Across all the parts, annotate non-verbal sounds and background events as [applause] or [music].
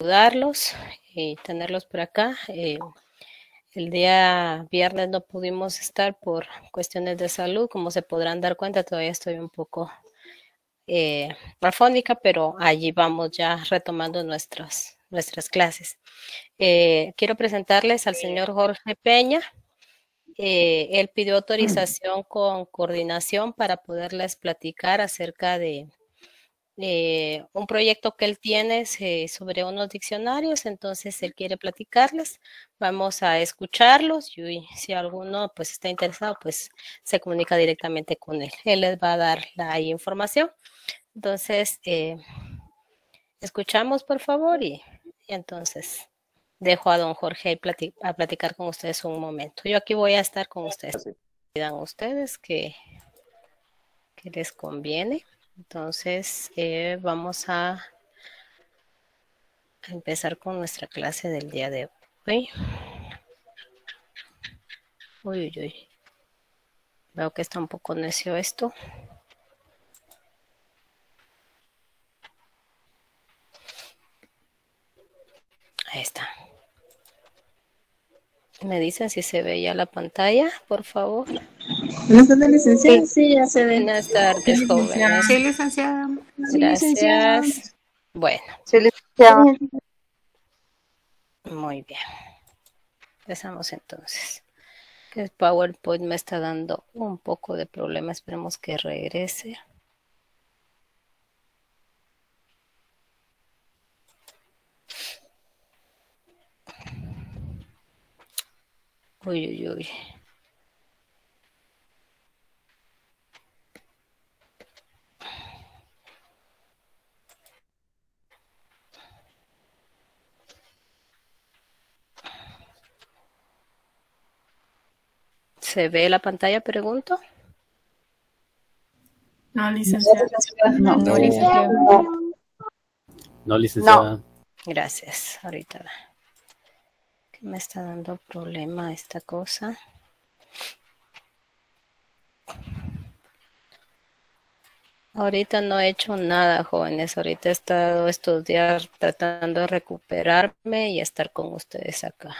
saludarlos y tenerlos por acá. Eh, el día viernes no pudimos estar por cuestiones de salud. Como se podrán dar cuenta, todavía estoy un poco eh, pero allí vamos ya retomando nuestras, nuestras clases. Eh, quiero presentarles al señor Jorge Peña. Eh, él pidió autorización con coordinación para poderles platicar acerca de eh, un proyecto que él tiene sobre unos diccionarios, entonces él quiere platicarles, vamos a escucharlos y si alguno pues está interesado, pues se comunica directamente con él. Él les va a dar la información. Entonces, eh, escuchamos por favor y, entonces dejo a don Jorge a platicar con ustedes un momento. Yo aquí voy a estar con ustedes. Pidan ustedes que, que les conviene. Entonces, eh, vamos a empezar con nuestra clase del día de hoy. Uy, uy, uy. Veo que está un poco necio esto. Ahí está. Me dicen si se ve ya la pantalla, por favor. licenciada. Sí, pues sí ya se ve. Buenas tardes, jóvenes. Sí, licenciada. Gracias. Bueno. Sí, licenciada. Muy bien. Empezamos entonces. El PowerPoint me está dando un poco de problema. Esperemos que regrese. Uy, uy, uy. ¿Se ve la pantalla, pregunto? No, licenciada. No, licenciada. Gracias, ahorita me está dando problema esta cosa. Ahorita no he hecho nada, jóvenes. Ahorita he estado estudiar, tratando de recuperarme y estar con ustedes acá.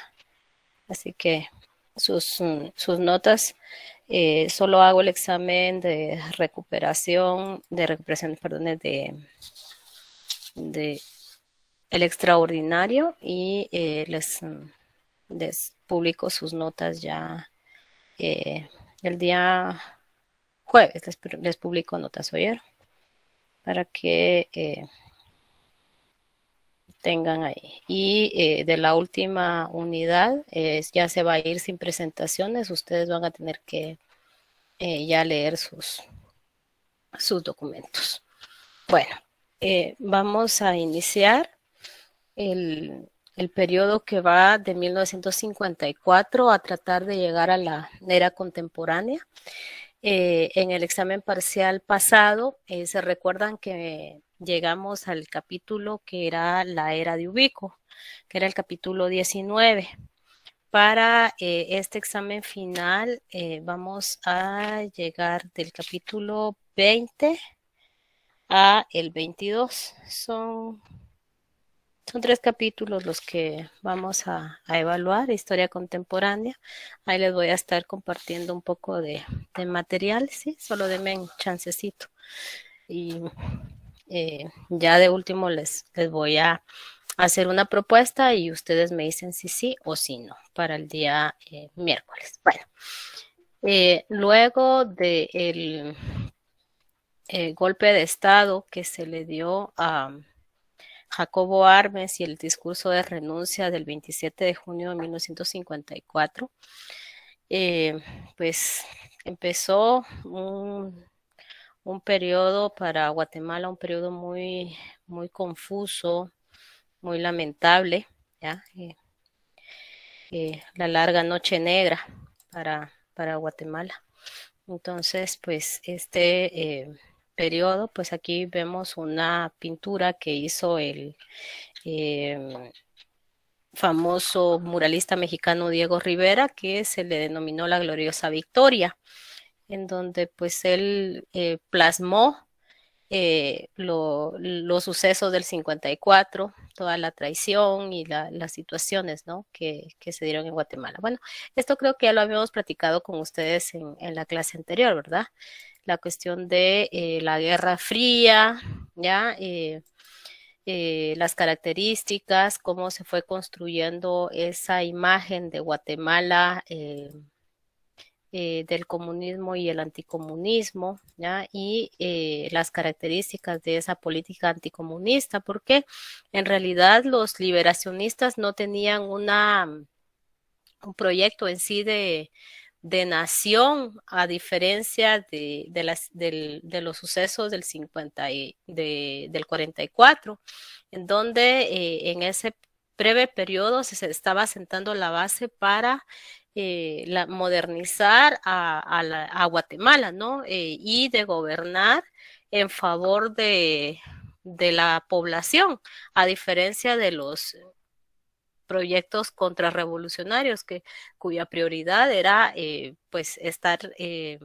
Así que sus, mm, sus notas, eh, solo hago el examen de recuperación, de recuperación, perdón, de, de el extraordinario y eh, les, mm, les publico sus notas ya eh, el día jueves, les, publico notas, ayer Para que eh, tengan ahí. Y eh, de la última unidad ya se va a ir sin presentaciones, ustedes van a tener que ya leer sus, sus documentos. Bueno, vamos a iniciar el, el periodo que va de 1954 a tratar de llegar a la era contemporánea. Eh, en el examen parcial pasado, eh, se recuerdan que llegamos al capítulo que era la era de Ubico, que era el capítulo 19. Para eh, este examen final vamos a llegar del capítulo 20 a el 22. Son son tres capítulos los que vamos a, evaluar, historia contemporánea. Ahí les voy a estar compartiendo un poco de, material, ¿sí? Solo denme un chancecito. Y eh, ya de último les, les voy a hacer una propuesta y ustedes me dicen si sí o si no para el día eh, miércoles. Bueno, eh, luego del de el golpe de Estado que se le dio a... Jacobo Armes y el discurso de renuncia del 27 de junio de 1954, eh, pues empezó un, periodo para Guatemala, un periodo muy, muy confuso, muy lamentable, eh, eh, la larga noche negra para, para Guatemala. Entonces, pues este periodo, pues aquí vemos una pintura que hizo el em, famoso muralista mexicano Diego Rivera, que se le denominó la gloriosa victoria, en donde pues él eh, plasmó eh, los sucesos del 54, toda la traición y las situaciones ¿no? que, se dieron en Guatemala. Bueno, esto creo que ya lo habíamos platicado con ustedes en, la clase anterior, ¿verdad? La cuestión de eh, la Guerra Fría, ¿ya? Eh, eh, las características, cómo se fue construyendo esa imagen de Guatemala eh, del comunismo y el anticomunismo ¿ya? y eh, las características de esa política anticomunista, porque en realidad los liberacionistas no tenían una, mm, un proyecto en sí de, de nación, a diferencia de, de, los sucesos del, 50 y del 44, en donde eh, en ese breve periodo se estaba sentando la base para eh, la, modernizar a, a Guatemala, ¿no? Eh, y de gobernar en favor de, de, la población, a diferencia de los proyectos contrarrevolucionarios que cuya prioridad era eh, pues estar eh,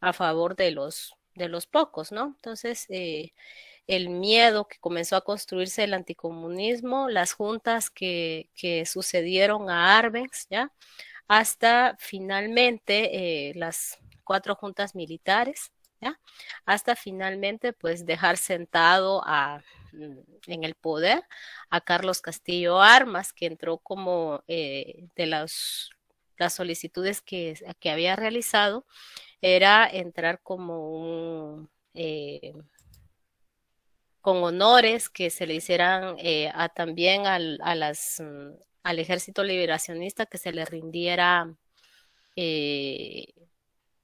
a favor de los de los pocos, ¿no? Entonces el miedo que comenzó a construirse el anticomunismo, las juntas que, sucedieron a Arbenz, ¿ya? hasta finalmente eh, las cuatro juntas militares, ¿ya? hasta finalmente pues dejar sentado a, mm, en el poder a Carlos Castillo Armas, que entró como eh, de las, las solicitudes que, que había realizado, era entrar como un... Eh, con honores que se le hicieran eh, a, también al, a las, mm, al ejército liberacionista, que se le rindiera eh,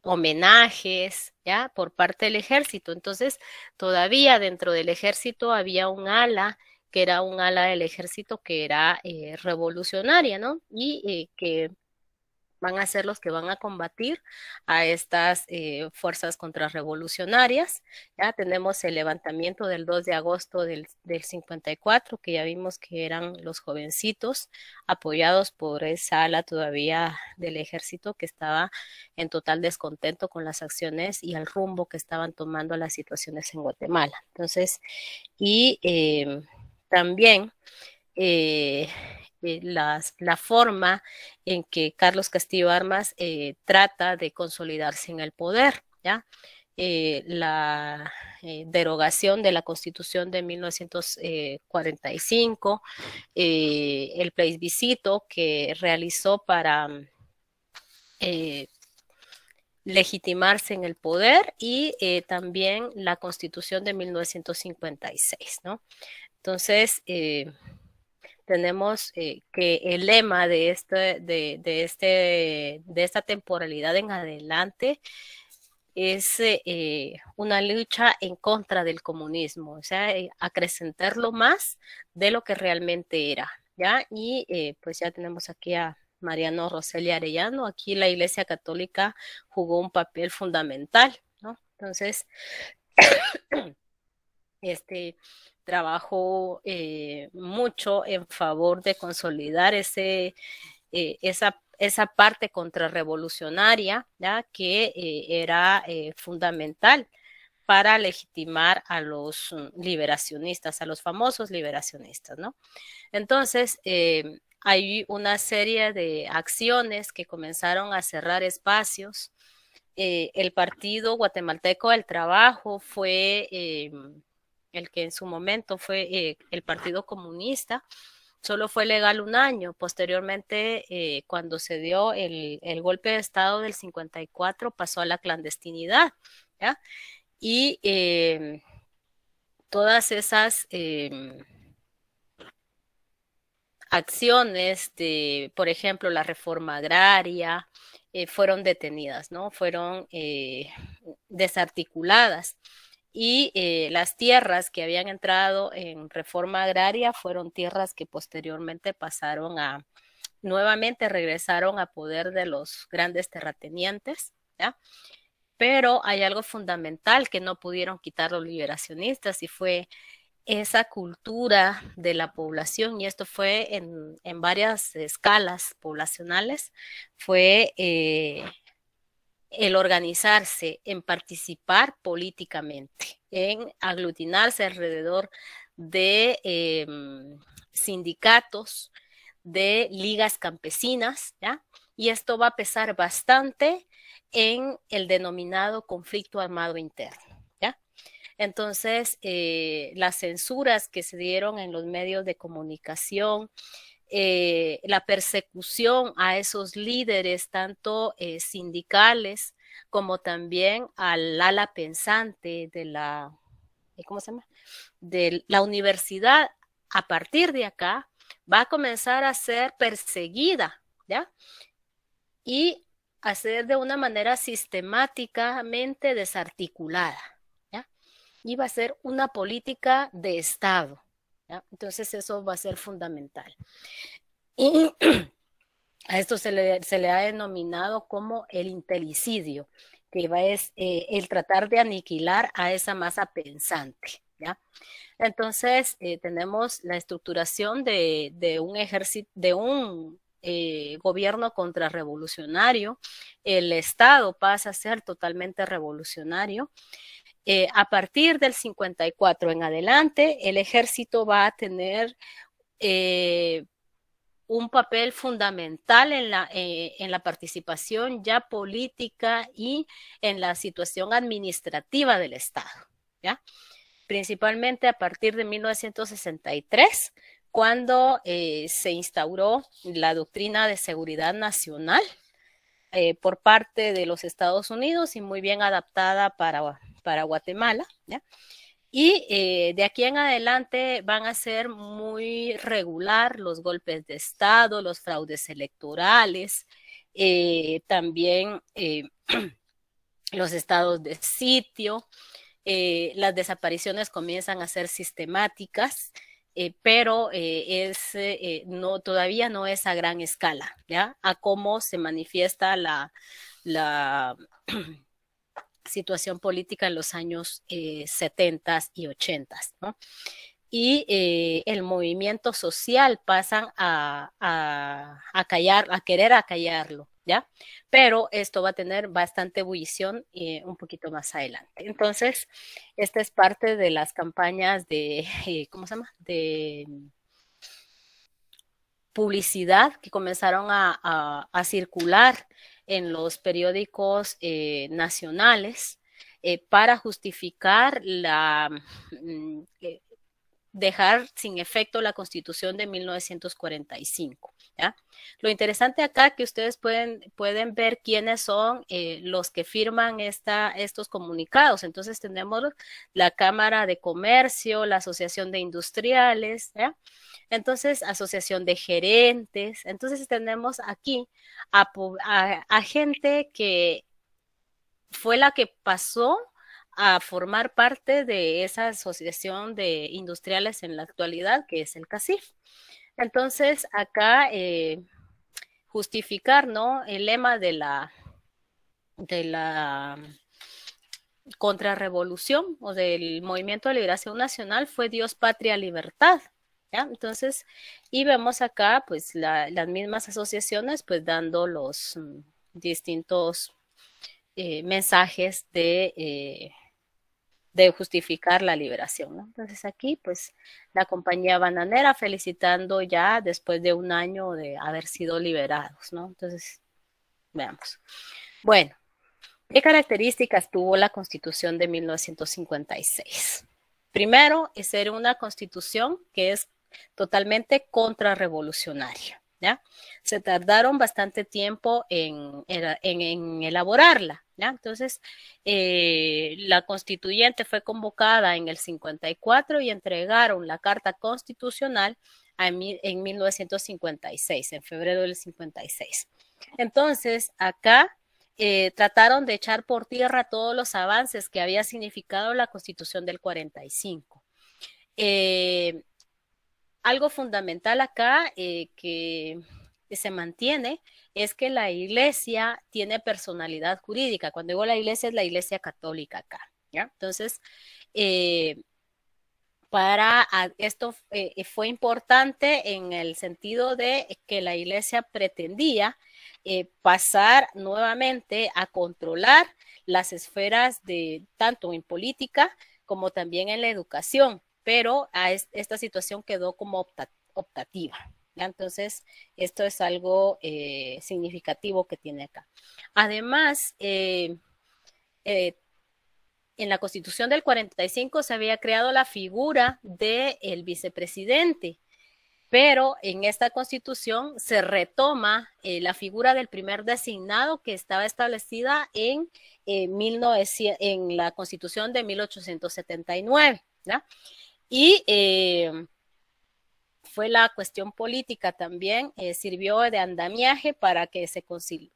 homenajes ya por parte del ejército. Entonces, todavía dentro del ejército había un ala que era un ala del ejército que era eh, revolucionaria, ¿no? Y que van a ser los que van a combatir a estas eh, fuerzas contrarrevolucionarias. Ya tenemos el levantamiento del 2 de agosto del, 54, que ya vimos que eran los jovencitos apoyados por esa ala todavía del ejército que estaba en total descontento con las acciones y el rumbo que estaban tomando las situaciones en Guatemala. Entonces, y eh, también... Eh, eh, la forma en que Carlos Castillo Armas eh, trata de consolidarse en el poder, ¿ya? Eh, la derogación de la Constitución de 1945, eh, el plebiscito que realizó para legitimarse en el poder y también la Constitución de 1956, ¿no? Entonces, tenemos eh, que el lema de, este, de, este, de esta temporalidad en adelante es eh, eh, una lucha en contra del comunismo, o sea, acrecentarlo más de lo que realmente era, ¿ya? Y pues ya tenemos aquí a Mariano Roselia Arellano, aquí la Iglesia Católica jugó un papel fundamental, ¿no? Entonces, este, trabajó eh, mucho en favor de consolidar ese, eh, esa, esa, parte contrarrevolucionaria ¿ya? que eh, era fundamental para legitimar a los mm, liberacionistas, a los famosos liberacionistas, ¿no? Entonces, hay una serie de acciones que comenzaron a cerrar espacios. el Partido Guatemalteco del Trabajo fue el que en su momento fue eh, el Partido Comunista, solo fue legal un año. Posteriormente, eh, cuando se dio el, golpe de Estado del 54, pasó a la clandestinidad. Y eh, todas esas acciones de, por ejemplo, la reforma agraria, fueron detenidas, ¿no? Fueron desarticuladas y eh, las tierras que habían entrado en reforma agraria fueron tierras que posteriormente pasaron a, nuevamente regresaron a poder de los grandes terratenientes, ¿ya? Pero hay algo fundamental que no pudieron quitar los liberacionistas y fue esa cultura de la población, y esto fue en, en varias escalas poblacionales, fue eh, el organizarse, en participar políticamente, en aglutinarse alrededor de em, sindicatos, de ligas campesinas, ¿ya? Y esto va a pesar bastante en el denominado conflicto armado interno, ¿ya? Entonces, eh, las censuras que se dieron en los medios de comunicación, eh, la persecución a esos líderes, tanto eh, sindicales como también al ala pensante de la, eh, ¿cómo se llama? De la universidad, a partir de acá, va a comenzar a ser perseguida, ¿ya? Y ser de una manera sistemáticamente desarticulada, ¿ya? Y va a ser una política de Estado. Entonces eso va a ser fundamental. Y [clears throat] a esto se le, ha denominado como el intelicidio, que va es eh, el tratar de aniquilar a esa masa pensante. ¿Ya? Entonces, eh, tenemos la estructuración de, de un de un eh, gobierno contrarrevolucionario, el Estado pasa a ser totalmente revolucionario, eh, a partir del 54 en adelante, el ejército va a tener eh, un papel fundamental eh, en la, participación ya política y en la situación administrativa del Estado, ¿ya? principalmente a partir de 1963, cuando se instauró la doctrina de seguridad nacional por parte de los Estados Unidos y muy bien adaptada para para Guatemala, ¿ya? Y eh, de aquí en adelante van a ser muy regular los golpes de Estado, los fraudes electorales, eh, también eh, [clears throat] los estados de sitio, las desapariciones comienzan a ser sistemáticas. pero no, todavía no es a gran escala, ¿ya? A cómo se manifiesta la [clears throat] situación política en los años eh, 70 y 80. ¿no? Y eh, el movimiento social pasan a, a, callar, a querer acallarlo. ¿Ya? Pero esto va a tener bastante ebullición eh, un poquito más adelante. Entonces, esta es parte de las campañas de, [laughs] ¿cómo se llama? De publicidad que comenzaron a, a circular en los periódicos eh, nacionales eh, para justificar la, mm, eh, dejar sin efecto la constitución de 1945. Lo interesante acá que ustedes pueden, pueden ver quiénes son eh, los que firman esta, estos comunicados. Entonces tenemos la Cámara de Comercio, la Asociación de Industriales, entonces Asociación de Gerentes. Entonces tenemos aquí a gente que fue la que pasó a formar parte de esa asociación de industriales en la actualidad, que es el CACIF. Entonces, acá eh, justificar ¿no? el lema de la, de la mm, contrarrevolución o del movimiento de liberación nacional fue Dios, patria, libertad. Entonces, y vemos acá pues las mismas asociaciones pues dando los mm, distintos eh, mensajes de... Eh, de justificar la liberación. ¿no? Entonces aquí, pues, la compañía bananera felicitando ya después de un año de haber sido liberados, ¿no? Entonces, veamos. Bueno, ¿qué características tuvo la Constitución de 1956? Primero, es ser una constitución que es totalmente contrarrevolucionaria. Se tardaron bastante tiempo en, elaborarla, Entonces, eh, la constituyente fue convocada en el 54 y entregaron la Carta Constitucional en 1956, en febrero del 56. Entonces, acá eh, trataron de echar por tierra todos los avances que había significado la Constitución del 45. Eh, algo fundamental acá eh, que se mantiene es que la iglesia tiene personalidad jurídica. Cuando digo la iglesia es la iglesia católica acá. Entonces, eh, para ah, esto eh, fue importante en el sentido de que la iglesia pretendía pasar nuevamente a controlar las esferas de tanto en política como también en la educación pero a esta situación quedó como optativa. Entonces, esto es algo eh, significativo que tiene acá. Además, eh, eh, en la Constitución del 45 se había creado la figura del vicepresidente, pero en esta Constitución se retoma la figura del primer designado que estaba establecida en, 1900, en la Constitución de 1879. ¿ya?, y eh, fue la cuestión política también, eh, sirvió de andamiaje para que se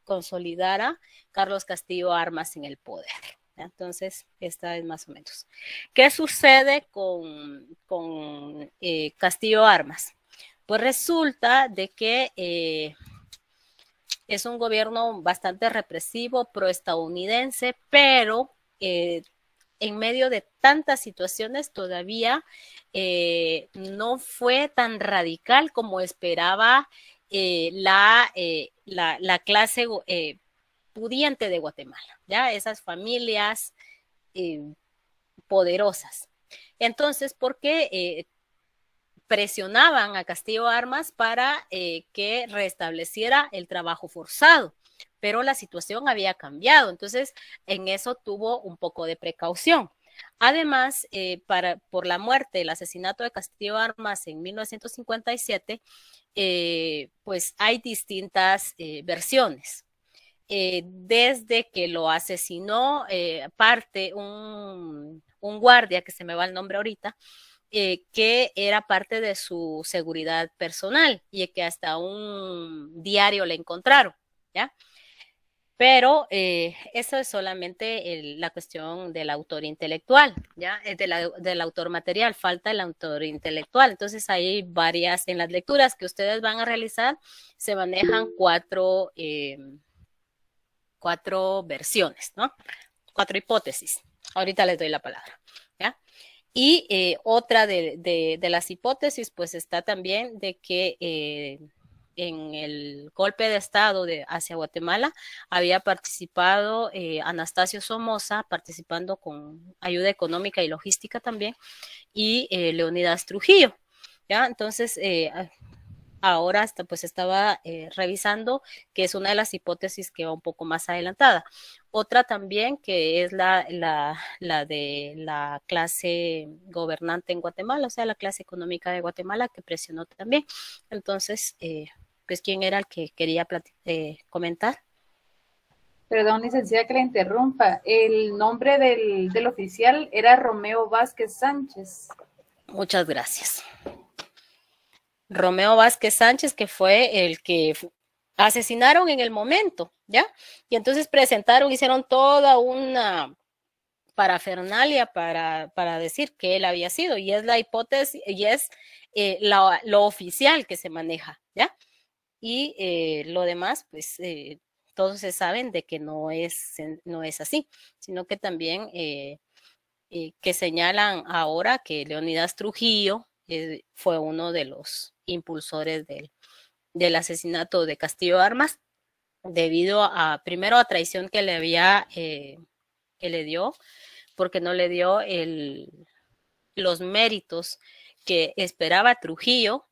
consolidara Carlos Castillo Armas en el poder. Entonces, esta es más o menos. ¿Qué sucede con, eh, Castillo Armas? Pues resulta de que es un gobierno bastante represivo, proestadounidense, pero en medio de tantas situaciones todavía eh, no fue tan radical como esperaba eh, eh, la, la, clase pudiente de Guatemala, ¿ya? Esas familias poderosas. Entonces, ¿por qué presionaban a Castillo Armas para que restableciera el trabajo forzado? pero la situación había cambiado. Entonces, en eso tuvo un poco de precaución. Además, eh, para, por la muerte, el asesinato de Castillo Armas en 1957, eh, pues hay distintas eh, versiones. desde que lo asesinó, parte un, un, guardia, que se me va el nombre ahorita, que era parte de su seguridad personal y que hasta un diario le encontraron, ¿ya? Pero eh, eso es solamente la cuestión del autor intelectual, ¿ya? del autor material, falta el autor intelectual. Entonces hay varias, en las lecturas que ustedes van a realizar, se manejan cuatro, eh, cuatro versiones, ¿no? Cuatro hipótesis. Ahorita les doy la palabra, ¿ya? Y eh, otra de, las hipótesis, pues está también de que en el golpe de Estado de, hacia Guatemala había participado eh, Anastasio Somoza, participando con ayuda económica y logística también, y eh, Leonidas Trujillo. ¿ya? Entonces, eh, ahora hasta, pues estaba eh, revisando que es una de las hipótesis que va un poco más adelantada. Otra también que es la, la, la, de la clase gobernante en Guatemala, o sea, la clase económica de Guatemala que presionó también. Entonces, eh pues, quién era el que quería eh, comentar. Perdón, licenciada, que la interrumpa. El nombre del, oficial era Romeo Vázquez Sánchez. Muchas gracias. Romeo Vázquez Sánchez, que fue el que asesinaron en el momento, ¿ya? Y entonces presentaron, hicieron toda una parafernalia para, para decir que él había sido, y es la hipótesis, y es eh, lo oficial que se maneja, ¿ya? y eh, lo demás, pues eh, todos se saben de que no es, no es así, sino que también eh, que señalan ahora que Leonidas Trujillo fue uno de los impulsores del, del asesinato de Castillo Armas, debido a, primero, a traición que le había, que le dio, porque no le dio el, los méritos que esperaba Trujillo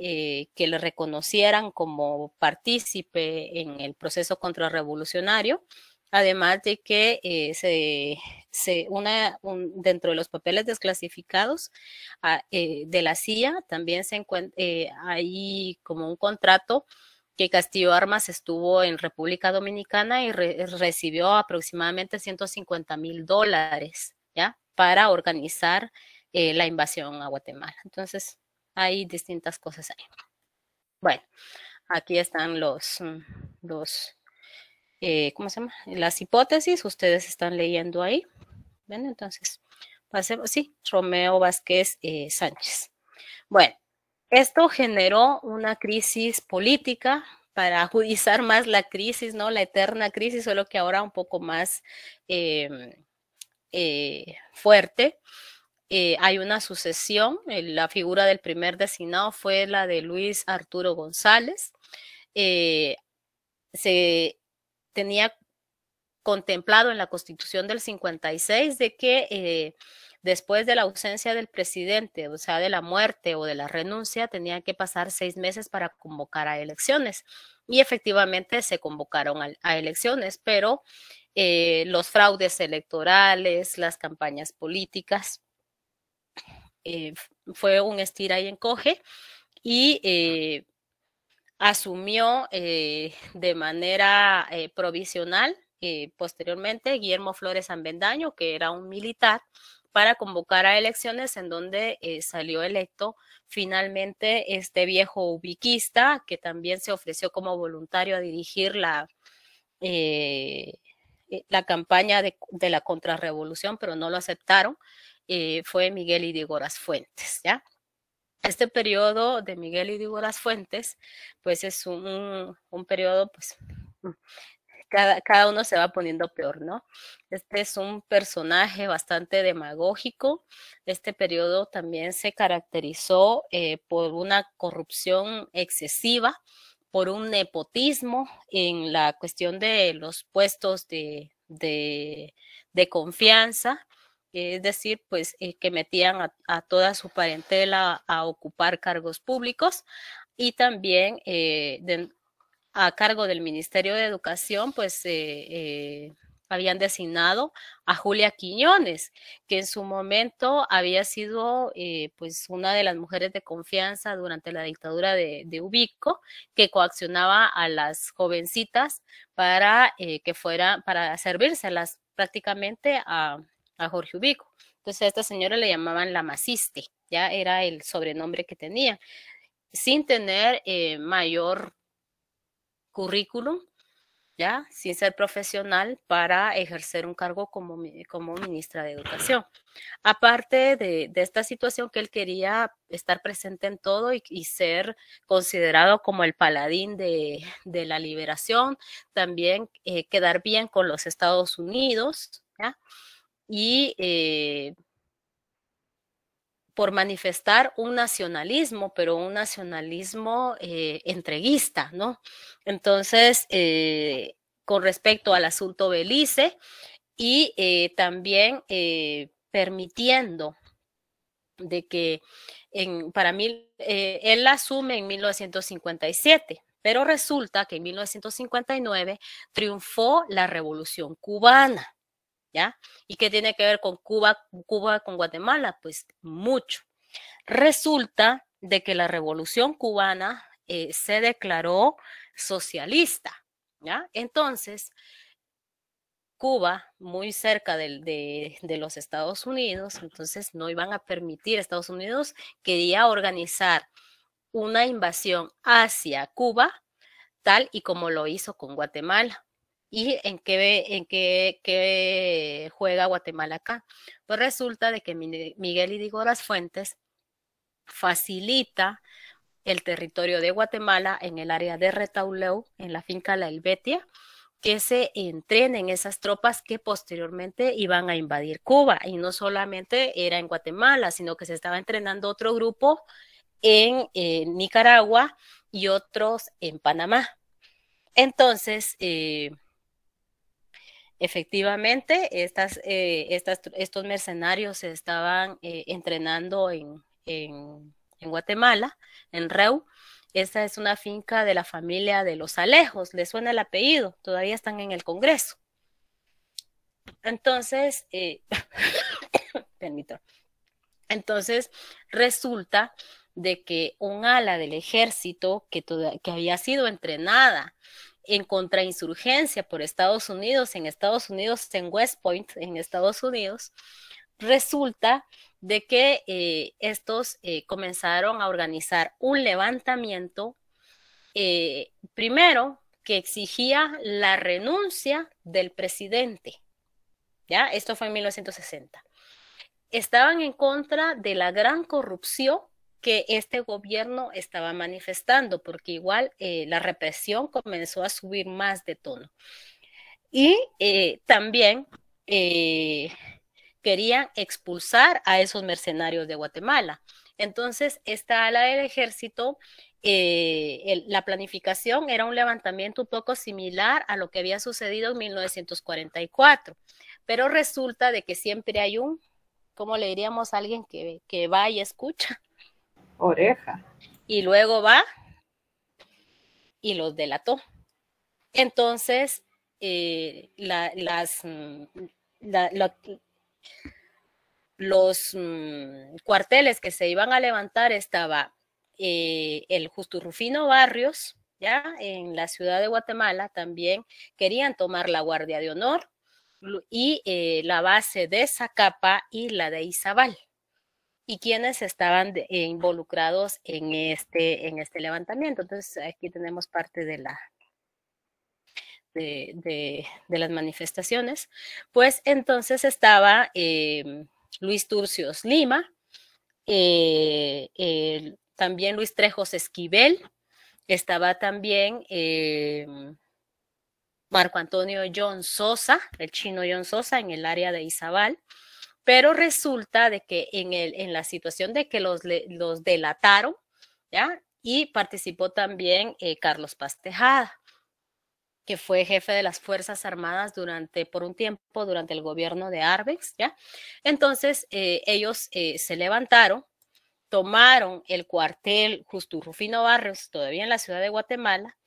eh, que le reconocieran como partícipe en el proceso contrarrevolucionario, además de que eh, se, se una, dentro de los papeles desclasificados ah, eh, de la CIA también se encuentra, hay como un contrato que Castillo Armas estuvo en República Dominicana y recibió aproximadamente 150 mil dólares, ¿ya? Para organizar la invasión a Guatemala. Entonces, hay distintas cosas ahí. Bueno, aquí están los, mm, eh, ¿cómo se llama? Las hipótesis, ustedes están leyendo ahí. ¿Ven? Entonces, pasemos, sí, Romeo Vázquez eh, Sánchez. Bueno, esto generó una crisis política para agudizar más la crisis, ¿no? La eterna crisis, solo que ahora un poco más em, eh, fuerte. Eh, hay una sucesión. La figura del primer designado fue la de Luis Arturo González. Eh, se tenía contemplado en la Constitución del 56 de que eh, después de la ausencia del presidente, o sea, de la muerte o de la renuncia, tenía que pasar seis meses para convocar a elecciones. Y efectivamente se convocaron a, elecciones, pero los fraudes electorales, las campañas políticas eh, fue un estira y encoge y eh, asumió eh, de manera provisional posteriormente Guillermo Flores Ambendaño, que era un militar, para convocar a elecciones en donde salió electo finalmente este viejo ubiquista que también se ofreció como voluntario a dirigir la la campaña de, la contrarrevolución, pero no lo aceptaron. Eh, fue Miguel Las Fuentes, ¿ya? Este periodo de Miguel Las Fuentes, pues es un, periodo, pues, mm, cada, cada, uno se va poniendo peor, ¿no? Este es un personaje bastante demagógico. Este periodo también se caracterizó eh, por una corrupción excesiva, por un nepotismo en la cuestión de los puestos de confianza es decir, pues eh, que metían a, toda su parentela a ocupar cargos públicos y también eh, a cargo del Ministerio de Educación, pues eh, habían designado a Julia Quiñones, que en su momento había sido pues una de las mujeres de confianza durante la dictadura de, de Ubico, que coaccionaba a las jovencitas para que fueran, para servírselas prácticamente a, a Jorge Ubico. Entonces a esta señora le llamaban la Maciste, ya era el sobrenombre que tenía, sin tener eh, mayor currículum, ya, sin ser profesional para ejercer un cargo como, como ministra de Educación. Aparte de, esta situación que él quería estar presente en todo y, ser considerado como el paladín de, la liberación, también eh, quedar bien con los Estados Unidos, ¿ya? y eh, por manifestar un nacionalismo, pero un nacionalismo eh, entreguista, ¿no? Entonces, eh, con respecto al asunto Belice y también permitiendo de que en, para mí, él asume en 1957, pero resulta que en 1959 triunfó la revolución cubana. ¿Y qué tiene que ver con Cuba, Cuba con Guatemala? Pues mucho. Resulta de que la revolución cubana eh, se declaró socialista, Entonces, Cuba, muy cerca de, de, los Estados Unidos, entonces no iban a permitir, Estados Unidos quería organizar una invasión hacia Cuba, tal y como lo hizo con Guatemala y en qué, en qué, juega Guatemala acá. Pues resulta de que Miguel las Fuentes facilita el territorio de Guatemala en el área de Retauleu, en la finca La Helvetia, que se entrenen esas tropas que posteriormente iban a invadir Cuba. Y no solamente era en Guatemala, sino que se estaba entrenando otro grupo en Nicaragua y otros en Panamá. Entonces, eh, Efectivamente, eh, estas, estos mercenarios se estaban eh, entrenando en, Guatemala, en Reu. Esta es una finca de la familia de los Alejos, les suena el apellido, todavía están en el Congreso. Entonces, eh, [coughs] Entonces, resulta de que un ala del ejército que había sido entrenada en contrainsurgencia por Estados Unidos, en Estados Unidos, en West Point, en Estados Unidos, resulta de que eh, estos eh, comenzaron a organizar un levantamiento, eh, primero, que exigía la renuncia del presidente. ¿Ya? Esto fue en 1960. Estaban en contra de la gran corrupción que este gobierno estaba manifestando, porque igual eh, la represión comenzó a subir más de tono. Y eh, también eh, querían expulsar a esos mercenarios de Guatemala. Entonces, esta ala del ejército, la planificación era un levantamiento un poco similar a lo que había sucedido en 1944, pero resulta de que siempre hay un, ¿cómo le diríamos a alguien que, que va y escucha? Oreja. Y luego va y los delató. Entonces, eh, las, mm, los mm, cuarteles que se iban a levantar estaba eh, el Justo Rufino Barrios, ya en la ciudad de Guatemala también querían tomar la Guardia de Honor y eh, la base de Zacapa y la de Izabal y quienes estaban eh, involucrados en este, en este levantamiento. Entonces, aquí tenemos parte de la... De, las manifestaciones, pues entonces estaba em, Luis Turcios Lima, eh, también Luis Trejos Esquivel, estaba también em, Marco Antonio John Sosa, el chino John Sosa, en el área de Izabal, pero resulta de que en, el, en la situación de que los, los delataron, ¿ya? Y participó también eh, Carlos Pastejada, que fue jefe de las Fuerzas Armadas durante, por un tiempo, durante el gobierno de Arbex, ¿ya? Entonces, eh, ellos eh, se levantaron, tomaron el cuartel Justo Rufino Barrios, todavía en la ciudad de Guatemala,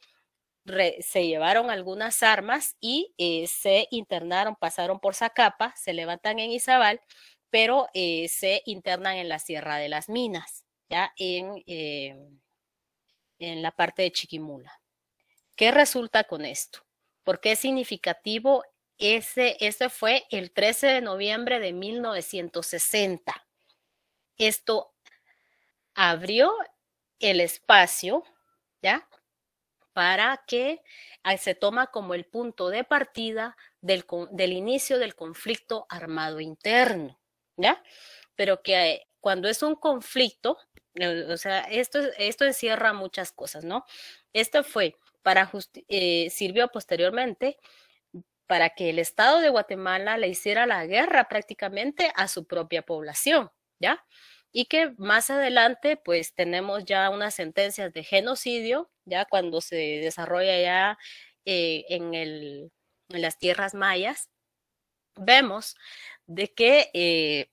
se llevaron algunas armas y eh, se internaron, pasaron por Zacapa, se levantan en Izabal, pero eh, se internan en la Sierra de las Minas, ya en, eh, en la parte de Chiquimula. ¿Qué resulta con esto? ¿Por qué es significativo? Ese, ese fue el 13 de noviembre de 1960. Esto abrió el espacio, ¿ya? para que ah, se toma como el punto de partida del, del inicio del conflicto armado interno, ¿ya? Pero que eh, cuando es un conflicto, eh, o sea, esto, esto encierra muchas cosas, ¿no? Esto fue para eh, sirvió posteriormente para que el Estado de Guatemala le hiciera la guerra prácticamente a su propia población, ¿ya? Y que más adelante, pues tenemos ya unas sentencias de genocidio ya cuando se desarrolla ya eh, en, el, en, las tierras mayas, vemos de que eh,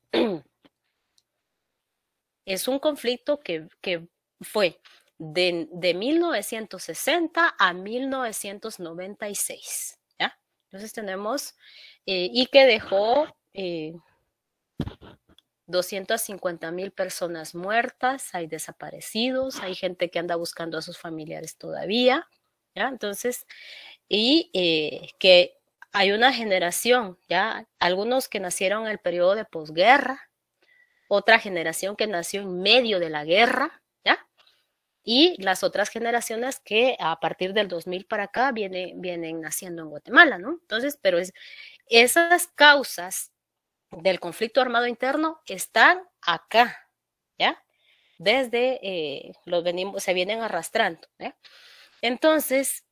[clears throat] es un conflicto que, que fue de, de, 1960 a 1996. Entonces tenemos, eh, y que dejó 250 mil personas muertas, hay desaparecidos, hay gente que anda buscando a sus familiares todavía, ¿ya? Entonces, y eh, que hay una generación, ¿ya? Algunos que nacieron en el periodo de posguerra, otra generación que nació en medio de la guerra, ¿ya? Y las otras generaciones que a partir del 2000 para acá viene, vienen naciendo en Guatemala, ¿no? Entonces, pero es, esas causas del conflicto armado interno están acá, ¿ya? Desde eh, los venimos, se vienen arrastrando. ¿ya? Entonces,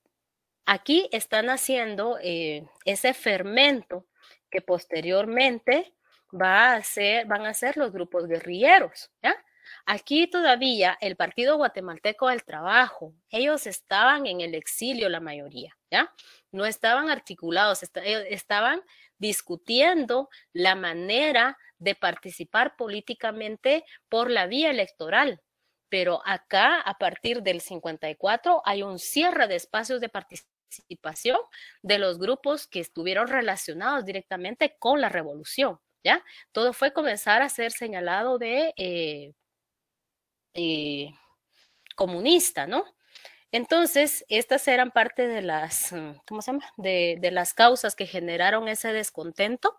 aquí están haciendo eh, ese fermento que posteriormente va a ser, van a ser los grupos guerrilleros, ¿ya? Aquí todavía el Partido Guatemalteco del Trabajo, ellos estaban en el exilio la mayoría, ¿ya? No estaban articulados, eh, estaban discutiendo la manera de participar políticamente por la vía electoral. Pero acá, a partir del 54, hay un cierre de espacios de participación de los grupos que estuvieron relacionados directamente con la revolución. ¿Ya? Todo fue comenzar a ser señalado de eh, eh, comunista, ¿no? Entonces, estas eran parte de las, mm, ¿cómo se llama? De, de las causas que generaron ese descontento,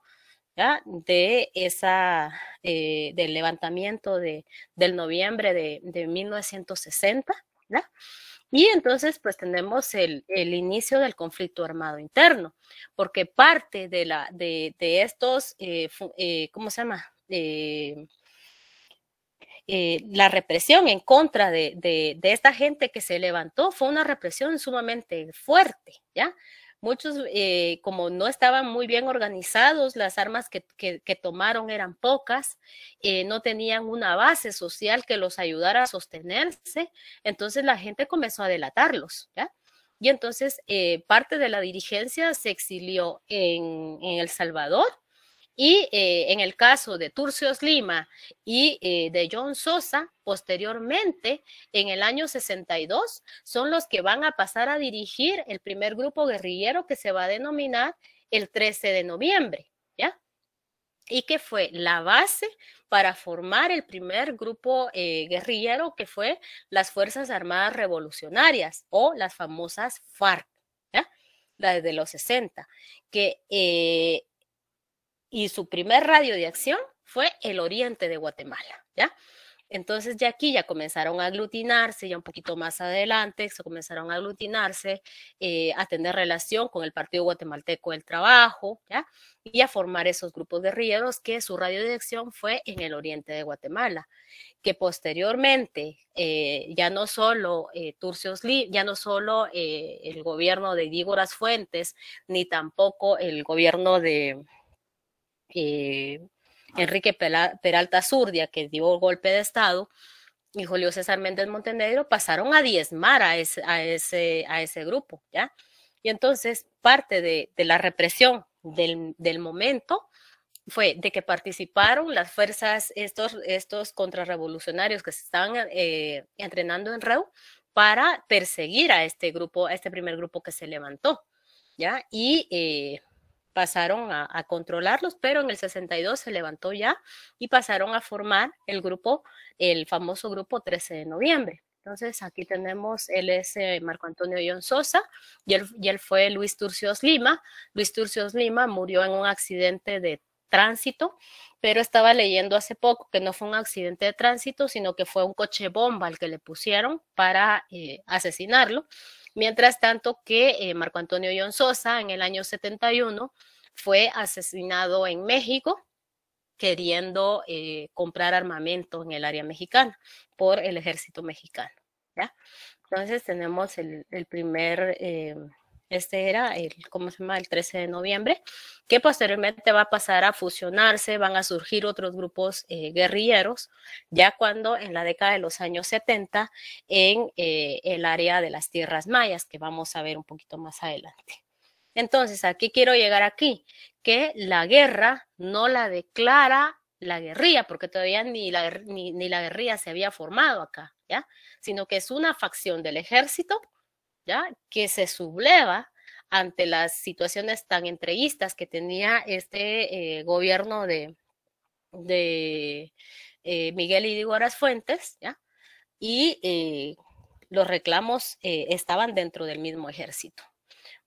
¿ya? De esa, eh, del levantamiento de, del noviembre de, de 1960, ¿ya? Y entonces, pues tenemos el, el, inicio del conflicto armado interno, porque parte de, la, de, de estos, eh, ¿cómo se llama? Eh, la represión en contra de, esta gente que se levantó fue una represión sumamente fuerte, ¿ya? Muchos, eh, como no estaban muy bien organizados, las armas que, tomaron eran pocas, eh, no tenían una base social que los ayudara a sostenerse, entonces la gente comenzó a delatarlos, ¿ya? Y entonces parte de la dirigencia se exilió en El Salvador, y eh, en el caso de Turcios Lima y eh, de John Sosa, posteriormente, en el año 62, son los que van a pasar a dirigir el primer grupo guerrillero que se va a denominar el 13 de noviembre, ¿ya? Y que fue la base para formar el primer grupo eh, guerrillero que fue las Fuerzas Armadas Revolucionarias o las famosas FARC, ¿ya? Las de los 60, que y su primer radio de acción fue el oriente de Guatemala, ¿ya? Entonces ya aquí ya comenzaron a aglutinarse, ya un poquito más adelante se comenzaron a aglutinarse, eh, a tener relación con el Partido Guatemalteco del Trabajo, ¿ya? Y a formar esos grupos guerrilleros que su radio de acción fue en el oriente de Guatemala, que posteriormente eh, ya no solo eh, Turcios ya no solo el gobierno de Dígoras Fuentes, ni tampoco el gobierno de eh, Enrique Peralta Zurdia, que dio golpe de Estado, y Julio César Méndez Montenegro pasaron a diezmar a ese, a ese, grupo, ¿ya? Y entonces parte de, la represión del, momento fue de que participaron las fuerzas, estos, contrarrevolucionarios que se estaban eh, entrenando en Reu para perseguir a este grupo, a este primer grupo que se levantó, ¿ya? Y eh, pasaron a, controlarlos, pero en el 62 se levantó ya y pasaron a formar el grupo, el famoso grupo 13 de noviembre. Entonces aquí tenemos, el es eh, Marco Antonio Ion Sosa y él, y él fue Luis Turcios Lima. Luis Turcios Lima murió en un accidente de tránsito, pero estaba leyendo hace poco que no fue un accidente de tránsito, sino que fue un coche bomba al que le pusieron para eh, asesinarlo. Mientras tanto que eh, Marco Antonio John Sosa en el año 71 fue asesinado en México queriendo eh, comprar armamento en el área mexicana por el ejército mexicano. ¿ya? Entonces tenemos el, primer... Eh, este era el, ¿cómo se llama?, el 13 de noviembre, que posteriormente va a pasar a fusionarse, van a surgir otros grupos eh, guerrilleros, ya cuando en la década de los años 70 en eh, el área de las tierras mayas, que vamos a ver un poquito más adelante. Entonces, aquí quiero llegar aquí, que la guerra no la declara la guerrilla, porque todavía ni la, ni la guerrilla se había formado acá, ¿ya? Sino que es una facción del ejército que se subleva ante las situaciones tan entreguistas que tenía este eh, gobierno de, eh, Miguel Idígoras Fuentes, Y eh, los reclamos estaban dentro del mismo ejército.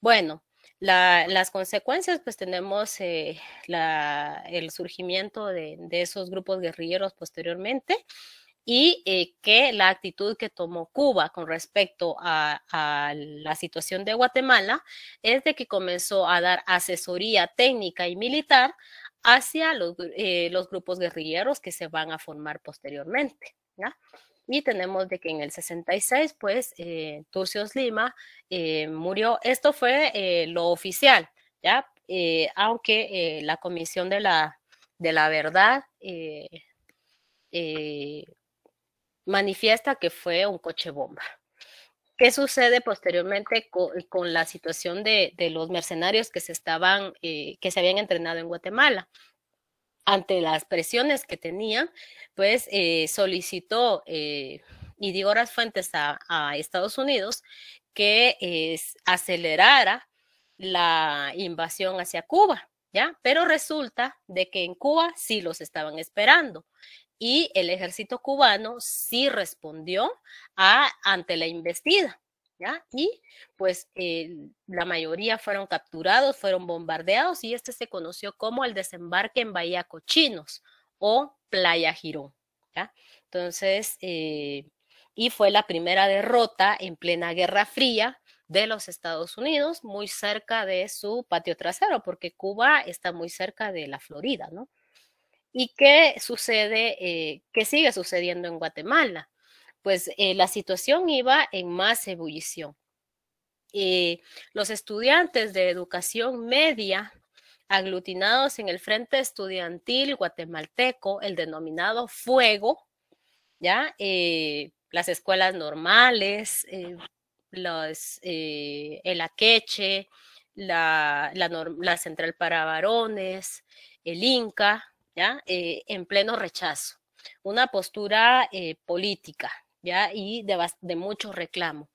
Bueno, las consecuencias, pues tenemos el surgimiento de, esos grupos guerrilleros posteriormente, y eh, que la actitud que tomó Cuba con respecto a, la situación de Guatemala es de que comenzó a dar asesoría técnica y militar hacia los, eh, los grupos guerrilleros que se van a formar posteriormente. y tenemos de que en el 66, pues, eh, Turcios Lima murió. Esto fue lo oficial, ¿ya? aunque la Comisión de la, de la Verdad manifiesta que fue un coche bomba. ¿Qué sucede posteriormente con, la situación de, los mercenarios que se, estaban, eh, que se habían entrenado en Guatemala? Ante las presiones que tenían, pues eh, solicitó eh, las Fuentes a, a, Estados Unidos que eh, acelerara la invasión hacia Cuba, ¿ya? Pero resulta de que en Cuba sí los estaban esperando y el ejército cubano sí respondió a, ante la investida, ¿Ya? Y pues eh, la mayoría fueron capturados, fueron bombardeados y este se conoció como el desembarque en Bahía Cochinos o Playa Girón. ¿ya? Entonces, eh, y fue la primera derrota en plena Guerra Fría de los Estados Unidos, muy cerca de su patio trasero, porque Cuba está muy cerca de la Florida, ¿no? ¿Y qué sucede, eh, qué sigue sucediendo en Guatemala? Pues eh, la situación iba en más ebullición. Eh, los estudiantes de educación media aglutinados en el Frente Estudiantil Guatemalteco, el denominado Fuego, ¿ya? las escuelas normales, el Aqueche, la, Central para Varones, el Inca, eh, en pleno rechazo, una postura eh, política, ¿ya? Y de, mucho reclamo.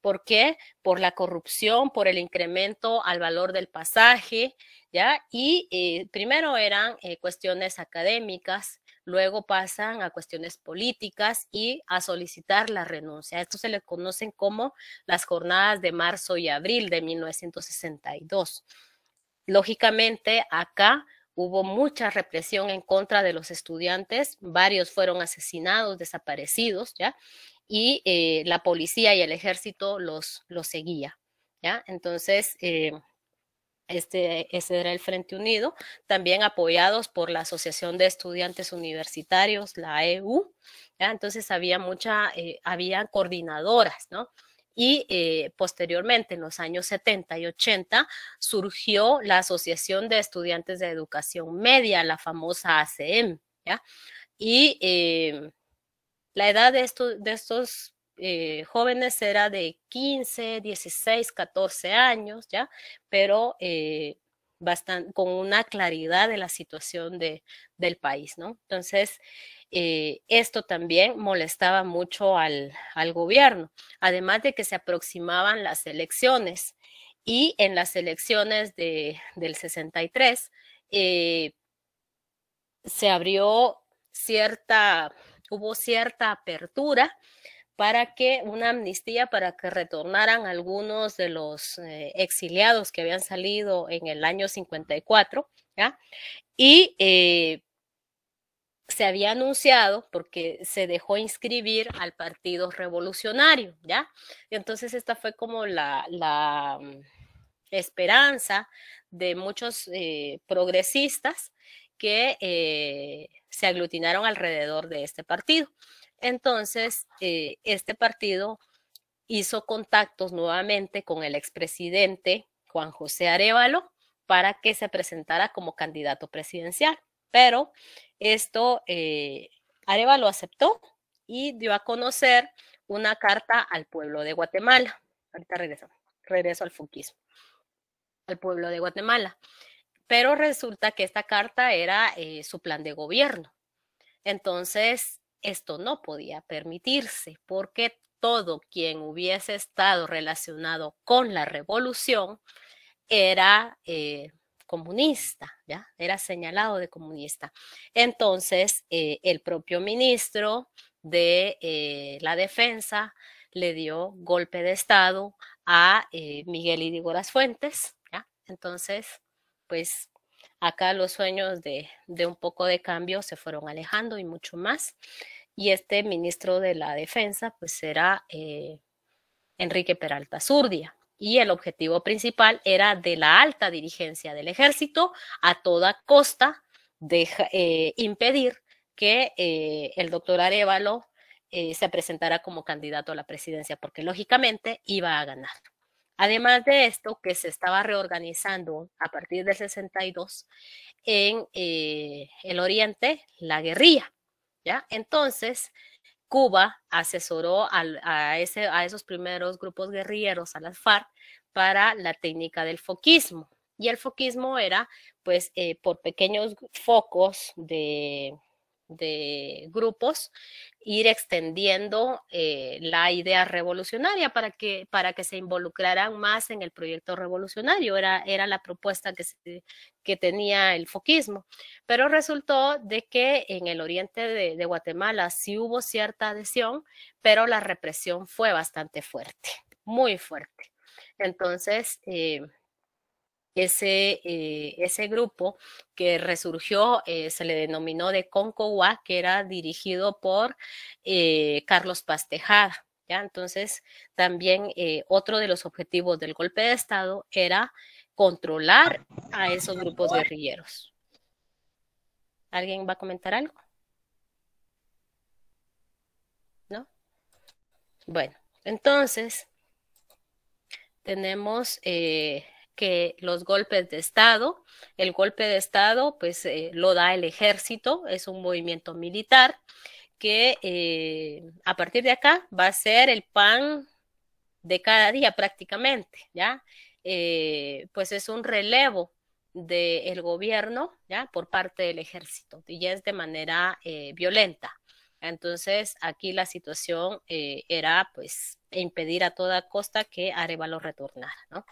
¿Por qué? Por la corrupción, por el incremento al valor del pasaje, ¿ya? Y eh, primero eran cuestiones académicas, luego pasan a cuestiones políticas y a solicitar la renuncia. Esto se le conocen como las jornadas de marzo y abril de 1962. Lógicamente, acá Hubo mucha represión en contra de los estudiantes, varios fueron asesinados, desaparecidos, ¿ya? Y eh, la policía y el ejército los, los seguía, ¿ya? Entonces, eh, este, ese era el Frente Unido, también apoyados por la Asociación de Estudiantes Universitarios, la EU, ¿ya? Entonces había mucha, eh, había coordinadoras, ¿no? y eh, posteriormente en los años 70 y 80 surgió la Asociación de Estudiantes de Educación Media, la famosa ACM, ¿ya? Y em, la edad de, de estos eh, jóvenes era de 15, 16, 14 años, ¿ya? Pero eh, con una claridad de la situación de, del país, ¿no? Entonces, eh, esto también molestaba mucho al, al gobierno, además de que se aproximaban las elecciones y en las elecciones de, del 63 eh, se abrió cierta, hubo cierta apertura para que una amnistía, para que retornaran algunos de los eh, exiliados que habían salido en el año 54, Y eh, se había anunciado porque se dejó inscribir al Partido Revolucionario, ¿ya? Y entonces esta fue como la, mm, esperanza de muchos eh, progresistas que eh, se aglutinaron alrededor de este partido. Entonces, eh, este partido hizo contactos nuevamente con el expresidente Juan José Arevalo para que se presentara como candidato presidencial, pero esto eh, Areva lo aceptó y dio a conocer una carta al pueblo de Guatemala. Ahorita regreso, regreso al funquismo, al pueblo de Guatemala. Pero resulta que esta carta era eh, su plan de gobierno. Entonces, esto no podía permitirse porque todo quien hubiese estado relacionado con la revolución era eh, comunista, ¿ya? Era señalado de comunista. Entonces, eh, el propio ministro de eh, la defensa le dio golpe de Estado a eh, Miguel Idigo Las Fuentes, ¿ya? Entonces, pues acá los sueños de, de un poco de cambio se fueron alejando y mucho más. Y este ministro de la defensa, pues era... Enrique Peralta Zurdia y el objetivo principal era de la alta dirigencia del ejército a toda costa de eh, impedir que eh, el doctor Arevalo eh, se presentara como candidato a la presidencia, porque lógicamente iba a ganar. Además de esto, que se estaba reorganizando a partir del 62 en el Oriente la guerrilla, ¿ya? Entonces, Cuba asesoró a, ese, a esos primeros grupos guerrilleros, a las FARC, para la técnica del foquismo. Y el foquismo era, pues, eh, por pequeños focos de, de grupos, ir extendiendo eh, la idea revolucionaria para que, para que se involucraran más en el proyecto revolucionario. Era, era la propuesta que, que tenía el foquismo. Pero resultó de que en el oriente de, Guatemala sí hubo cierta adhesión, pero la represión fue bastante fuerte, muy fuerte. Entonces, eh, ese, eh, ese grupo que resurgió, eh, se le denominó de Concoa, que era dirigido por eh, Carlos Pastejada. ¿ya? Entonces, también otro de los objetivos del golpe de Estado era controlar a esos grupos guerrilleros. ¿Alguien va a comentar algo? ¿No? Bueno, entonces tenemos que los golpes de Estado, el golpe de Estado pues eh, lo da el ejército, es un movimiento militar que eh, a partir de acá va a ser el pan de cada día prácticamente, ¿ya? Eh, pues es un relevo del gobierno, ¿ya? Por parte del ejército y ya es de manera violenta. Entonces aquí la situación era pues impedir a toda costa que Arevalo retornara, ¿no?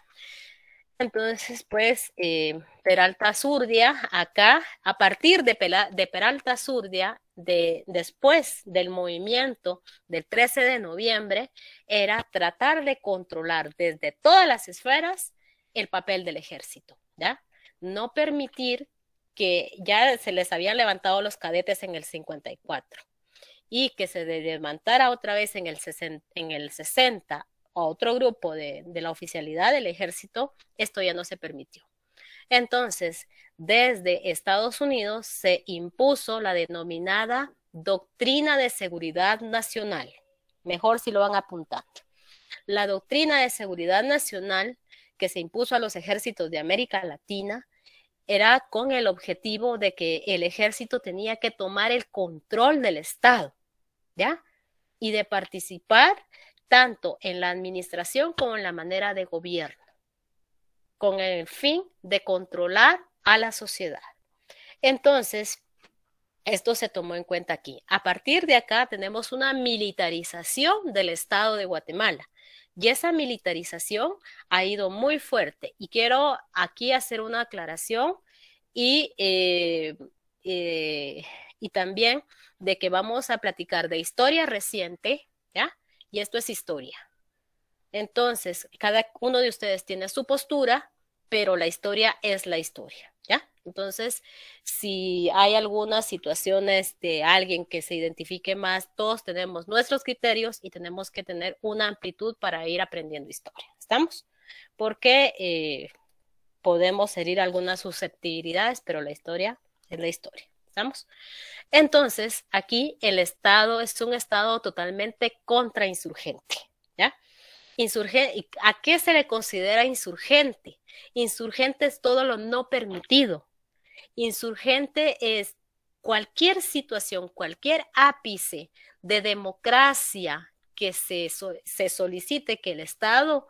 Entonces, pues, eh, Peralta Zurdia, acá, a partir de, Peralta Zurdia, de, después del movimiento del 13 de noviembre, era tratar de controlar desde todas las esferas el papel del ejército, ¿ya? No permitir que ya se les habían levantado los cadetes en el 54 y que se levantara otra vez en el, en el 60 a otro grupo de, de la oficialidad del ejército, esto ya no se permitió. Entonces, desde Estados Unidos se impuso la denominada doctrina de seguridad nacional. Mejor si lo van apuntando. La doctrina de seguridad nacional que se impuso a los ejércitos de América Latina era con el objetivo de que el ejército tenía que tomar el control del Estado, ¿ya? Y de participar tanto en la administración como en la manera de gobierno, con el fin de controlar a la sociedad. Entonces, esto se tomó en cuenta aquí. A partir de acá tenemos una militarización del Estado de Guatemala. Y esa militarización ha ido muy fuerte. Y quiero aquí hacer una aclaración y, eh, eh, y también de que vamos a platicar de historia reciente, ¿ya? Y esto es historia. Entonces, cada uno de ustedes tiene su postura, pero la historia es la historia, ¿ya? Entonces, si hay algunas situaciones de alguien que se identifique más, todos tenemos nuestros criterios y tenemos que tener una amplitud para ir aprendiendo historia. ¿Estamos? Porque eh, podemos herir algunas susceptibilidades, pero la historia es la historia. ¿Estamos? Entonces, aquí el Estado es un Estado totalmente contrainsurgente, ¿ya? Insurgente, ¿A qué se le considera insurgente? Insurgente es todo lo no permitido. Insurgente es cualquier situación, cualquier ápice de democracia que se, se solicite que el Estado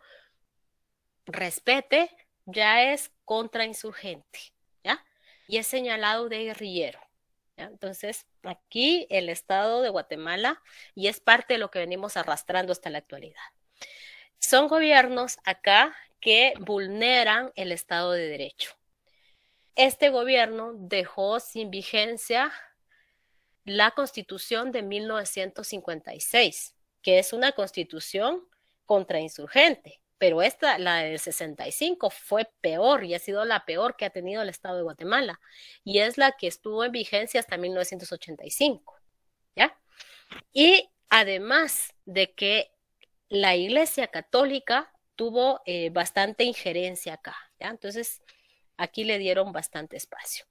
respete, ya es contrainsurgente, ¿ya? Y es señalado de guerrillero. Entonces, aquí el Estado de Guatemala, y es parte de lo que venimos arrastrando hasta la actualidad, son gobiernos acá que vulneran el Estado de Derecho. Este gobierno dejó sin vigencia la Constitución de 1956, que es una constitución contrainsurgente pero esta, la del 65, fue peor y ha sido la peor que ha tenido el Estado de Guatemala y es la que estuvo en vigencia hasta 1985, ¿ya? Y además de que la Iglesia Católica tuvo eh, bastante injerencia acá, ¿ya? Entonces, aquí le dieron bastante espacio.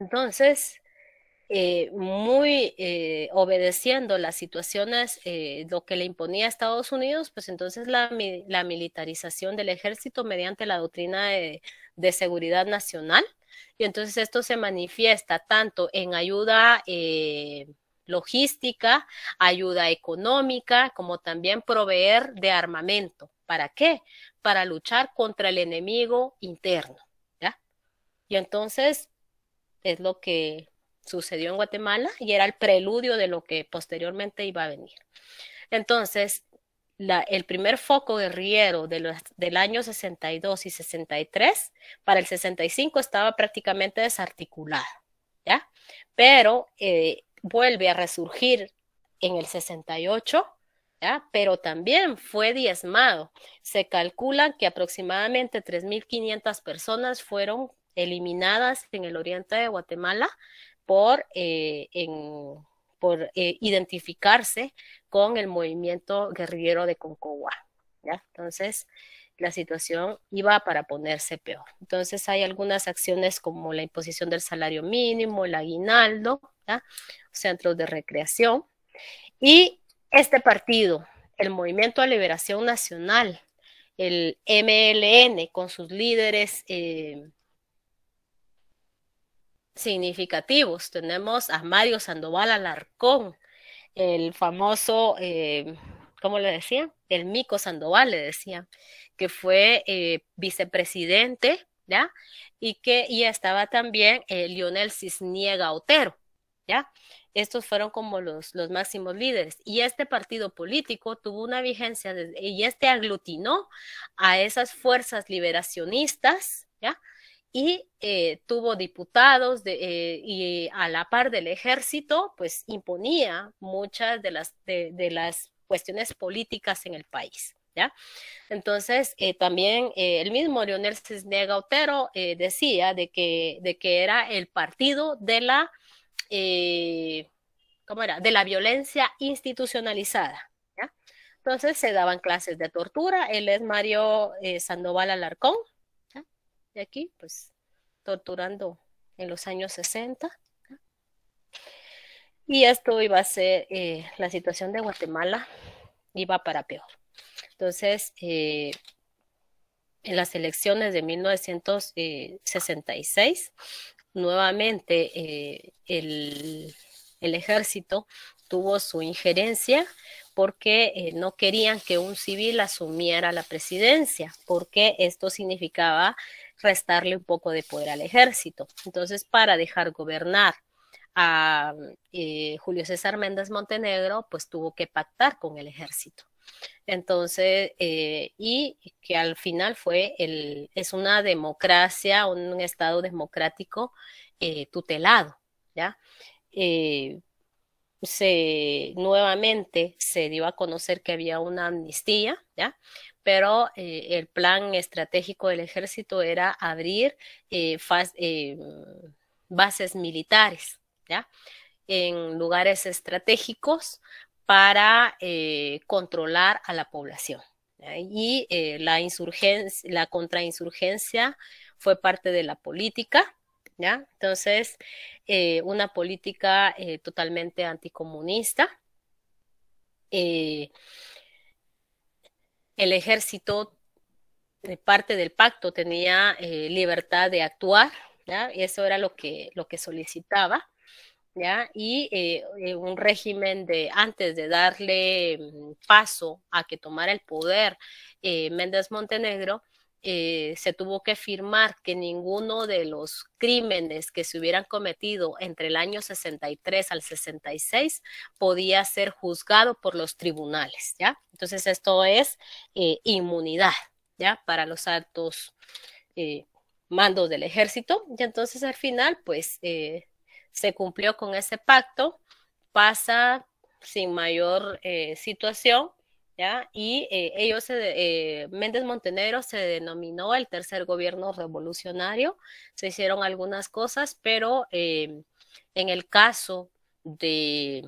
Entonces, eh, muy eh, obedeciendo las situaciones, eh, lo que le imponía a Estados Unidos, pues entonces la, militarización del ejército mediante la doctrina de, de, seguridad nacional. Y entonces esto se manifiesta tanto en ayuda logística, ayuda económica, como también proveer de armamento. ¿Para qué? Para luchar contra el enemigo interno. ¿ya? Y entonces es lo que sucedió en Guatemala y era el preludio de lo que posteriormente iba a venir. Entonces, el primer foco guerrillero de del año 62 y 63, para el 65 estaba prácticamente desarticulado, ¿ya? Pero eh, vuelve a resurgir en el 68, ¿ya? Pero también fue diezmado. Se calcula que aproximadamente 3.500 personas fueron eliminadas en el oriente de Guatemala por, eh, eh, identificarse con el movimiento guerrillero de Concogua. ¿ya? Entonces, la situación iba para ponerse peor. Entonces, hay algunas acciones como la imposición del salario mínimo, el aguinaldo, centros de recreación. Y este partido, el Movimiento de Liberación Nacional, el MLN, con sus líderes eh, significativos. Tenemos a Mario Sandoval Alarcón, el famoso, eh, ¿cómo le decía? El Mico Sandoval, le decía, que fue eh, vicepresidente, ¿ya? Y que y estaba también eh, Lionel Cisniega Otero, ¿ya? Estos fueron como los, los máximos líderes. Y este partido político tuvo una vigencia y este aglutinó a esas fuerzas liberacionistas, ¿ya? y eh, tuvo diputados eh, y eh, a la par del ejército, pues imponía muchas de las, de, las cuestiones políticas en el país. ¿Ya? Entonces, también el mismo Leonel Cisnega Otero decía de que, de que era el partido de la, ¿cómo era? De la violencia institucionalizada. Entonces, se daban clases de tortura. Él es Mario Sandoval Alarcón, y aquí, pues torturando en los años 60. Y esto iba a ser, eh, la situación de Guatemala iba para peor. Entonces, eh, en las elecciones de 1966, eh, nuevamente el, el, ejército tuvo su injerencia porque no querían que un civil asumiera la presidencia, porque esto significaba restarle un poco de poder al ejército. Entonces, para dejar gobernar a eh, Julio César Méndez Montenegro, pues tuvo que pactar con el ejército. Entonces, eh, y que al final fue el, es una democracia, un, estado democrático eh, tutelado, ¿ya? se nuevamente se dio a conocer que había una amnistía, ¿ya? pero eh, el plan estratégico del ejército era abrir eh, eh, bases militares, ¿ya? En lugares estratégicos para controlar a la población. Y la insurgencia, la contrainsurgencia fue parte de la política. ¿Ya? Entonces, una política totalmente anticomunista el ejército, de parte del pacto, tenía eh, libertad de actuar, ¿ya? y eso era lo que, lo que solicitaba. ¿Ya? y eh, eh, un régimen de antes de darle mm, paso a que tomara el poder eh, Méndez Montenegro, eh, se tuvo que firmar que ninguno de los crímenes que se hubieran cometido entre el año 63 al 66 podía ser juzgado por los tribunales, ¿ya? Entonces esto es eh, inmunidad, ¿ya? Para los altos eh, mandos del ejército. Y entonces al final, pues, se cumplió con ese pacto, pasa sin mayor situación y eh, ellos, eh, Méndez Montenegro se denominó el tercer gobierno revolucionario, se hicieron algunas cosas, pero eh, en el caso de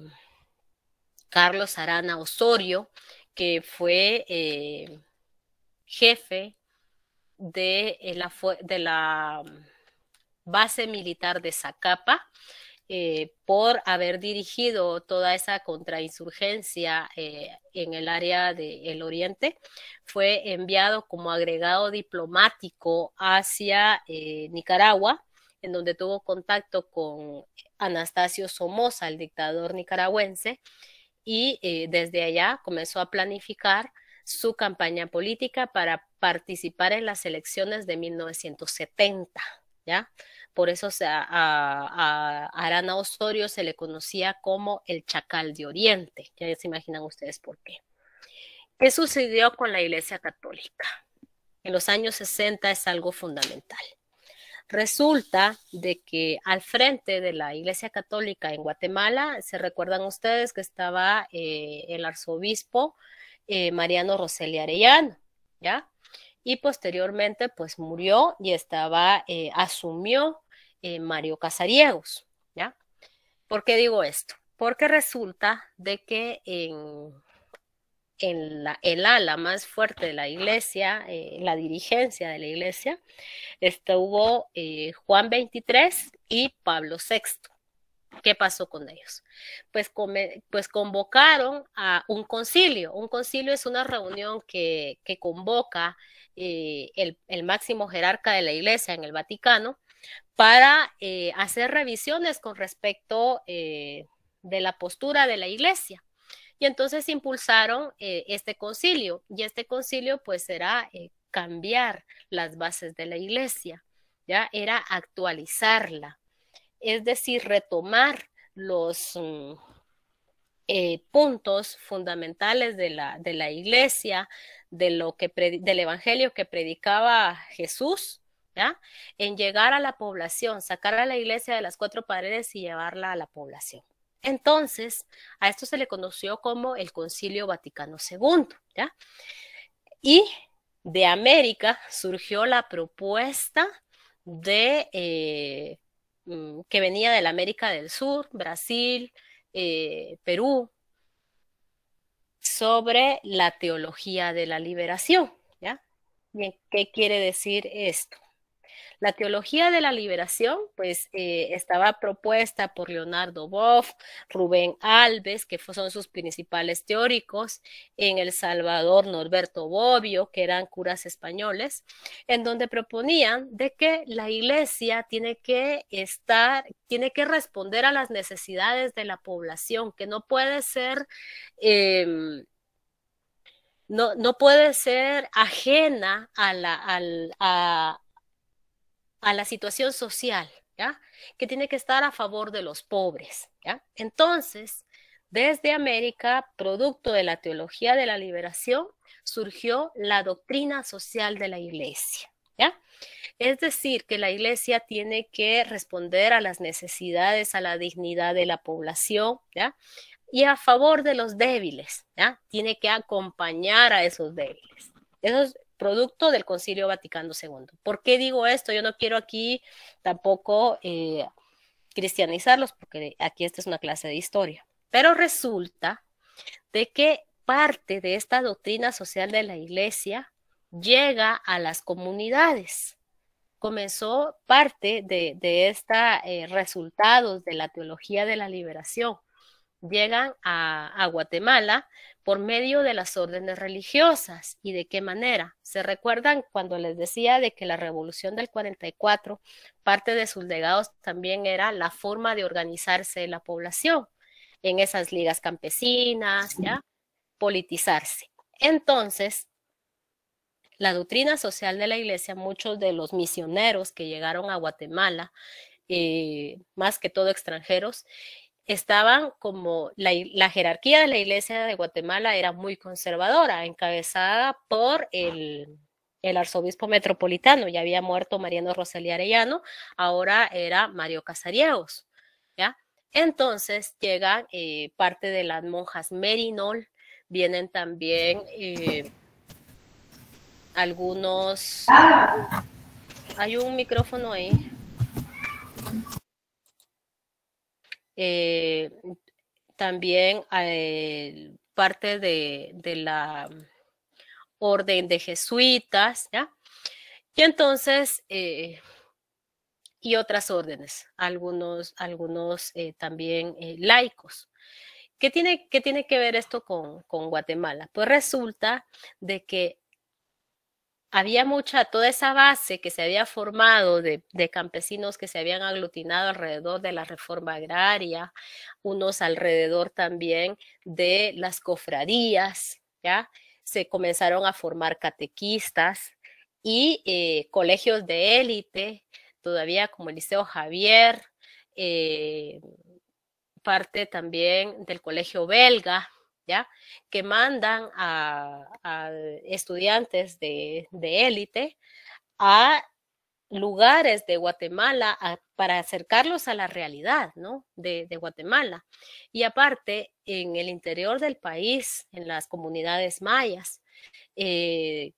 Carlos Arana Osorio, que fue jefe de la, de la base militar de Zacapa, eh, por haber dirigido toda esa contrainsurgencia eh, en el área del Oriente, fue enviado como agregado diplomático hacia eh, Nicaragua, en donde tuvo contacto con Anastasio Somoza, el dictador nicaragüense, y desde allá comenzó a planificar su campaña política para participar en las elecciones de 1970, ¿ya? Por eso a, Arana Osorio se le conocía como el Chacal de Oriente. Ya se imaginan ustedes por qué. ¿Qué sucedió con la Iglesia Católica? En los años 60 es algo fundamental. Resulta de que al frente de la Iglesia Católica en Guatemala, se recuerdan ustedes que estaba eh, el arzobispo eh, Mariano Roseli Arellano, ¿ya? y posteriormente pues murió y estaba, eh, asumió eh, Mario Casariegos, ¿ya? ¿Por qué digo esto? Porque resulta de que en, la, el ala más fuerte de la iglesia, eh, la dirigencia de la iglesia, estuvo Juan 23 y Pablo VI. ¿Qué pasó con ellos? Pues, pues convocaron a un concilio. Un concilio es una reunión que, convoca eh, el, máximo jerarca de la iglesia en el Vaticano para eh, hacer revisiones con respecto eh, de la postura de la iglesia. Y entonces impulsaron este concilio y este concilio pues será cambiar las bases de la iglesia, ya era actualizarla es decir, retomar los mm, eh, puntos fundamentales de la, de la iglesia, de lo que del evangelio que predicaba Jesús, ¿ya? en llegar a la población, sacar a la iglesia de las cuatro paredes y llevarla a la población. Entonces, a esto se le conoció como el Concilio Vaticano II, ¿ya? Y de América surgió la propuesta de eh, Mm, que venía de la América del Sur, Brasil, eh, Perú, sobre la teología de la liberación. ¿ya? ¿qué quiere decir esto? La teología de la liberación, pues, eh, estaba propuesta por Leonardo Boff, Rubén Alves, que son sus principales teóricos, en El Salvador Norberto Bobbio, que eran curas españoles, en donde proponían de que la iglesia tiene que estar, tiene que responder a las necesidades de la población, que no puede ser... Em, no, no, puede ser ajena a la, al, a, a la situación social, ¿ya? Que tiene que estar a favor de los pobres, ¿ya? Entonces, desde América, producto de la teología de la liberación, surgió la doctrina social de la iglesia, ¿ya? Es decir, que la iglesia tiene que responder a las necesidades, a la dignidad de la población, ¿ya? Y a favor de los débiles, ¿ya? Tiene que acompañar a esos débiles producto del Concilio Vaticano II. ¿Por qué digo esto? Yo no quiero aquí tampoco eh, cristianizarlos, porque aquí esta es una clase de historia. Pero resulta de que parte de esta doctrina social de la Iglesia llega a las comunidades. Comenzó parte de, de estos eh, resultados de la teología de la liberación. Llegan a, a Guatemala por medio de las órdenes religiosas. ¿Y de qué manera? ¿Se recuerdan cuando les decía de que la revolución del 44, parte de sus legados también era la forma de organizarse la población en esas ligas campesinas, ¿ya? Politizarse. Entonces, la doctrina social de la iglesia, muchos de los misioneros que llegaron a Guatemala, eh, más que todo extranjeros, estaban como la, jerarquía de la iglesia de Guatemala era muy conservadora, encabezada por ah. el, arzobispo metropolitano, ya había muerto Mariano Rosalía Arellano, ahora era Mario Casariegos, ¿ya? Entonces llegan eh, parte de las monjas Merinol, vienen también eh, algunos... Ah. Hay un micrófono ahí. Eh, también eh, parte de, la orden de jesuitas, ¿ya? Y entonces, eh, y otras órdenes, algunos, algunos también laicos. ¿Qué tiene, tiene, que ver esto con, con Guatemala? Pues resulta de que había mucha, toda esa base que se había formado de, campesinos que se habían aglutinado alrededor de la reforma agraria, unos alrededor también de las cofradías, ¿ya? Se comenzaron a formar catequistas y eh, colegios de élite, todavía como el Liceo Javier, eh, parte también del Colegio Belga, que mandan a, estudiantes de élite a lugares de Guatemala para acercarlos a la realidad de, Guatemala. Y aparte, en el interior del país, en las comunidades mayas, eh,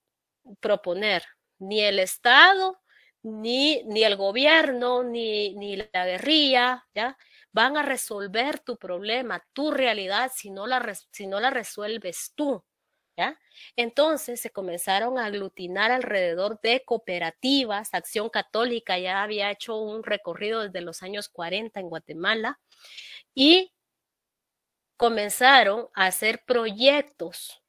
proponer ni el Estado, ni, ni el gobierno, ni, ni la guerrilla, ¿ya? van a resolver tu problema, tu realidad, si no la, si no la resuelves tú. ¿Ya? Entonces se comenzaron a aglutinar alrededor de cooperativas. Acción Católica ya había hecho un recorrido desde los años 40 en Guatemala y comenzaron a hacer proyectos,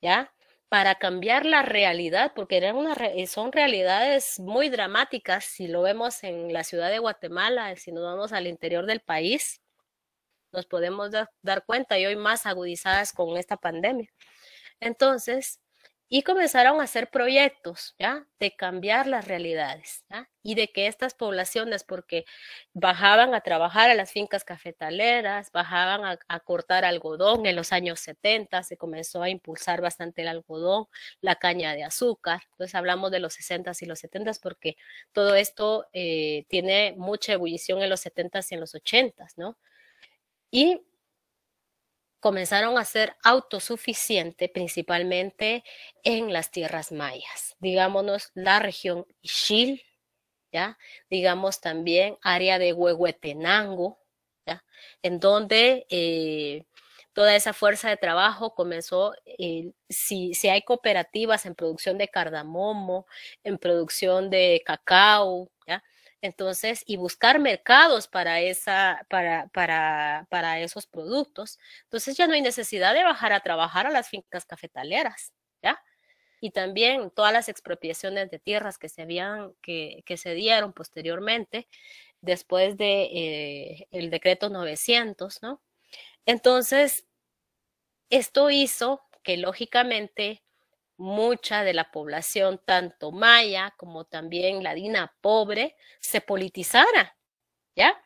¿ya? para cambiar la realidad, porque eran una, eh, son realidades muy dramáticas si lo vemos en la ciudad de Guatemala, si nos vamos al interior del país, nos podemos dar cuenta y hoy más agudizadas con esta pandemia. Entonces, y comenzaron a hacer proyectos, ¿ya? De cambiar las realidades, Y de que estas poblaciones, porque bajaban a trabajar a las fincas cafetaleras, bajaban a, cortar algodón en los años 70, se comenzó a impulsar bastante el algodón, la caña de azúcar, entonces hablamos de los 60 y los 70 porque todo esto eh, tiene mucha ebullición en los 70s y en los 80s, ¿no? Y comenzaron a ser autosuficientes principalmente en las tierras mayas, digámonos la región Ixil, ¿ya? digamos también área de Huehuetenango, en donde eh, toda esa fuerza de trabajo comenzó, eh, si, hay cooperativas en producción de cardamomo, en producción de cacao, entonces, y buscar mercados para, esa, para, para, para esos productos. Entonces ya no hay necesidad de bajar a trabajar a las fincas cafetaleras, ¿ya? y también todas las expropiaciones de tierras que se habían que, que se dieron posteriormente después de eh, el decreto 900 no entonces esto hizo que lógicamente mucha de la población, tanto maya como también ladina pobre, se politizara, ¿ya?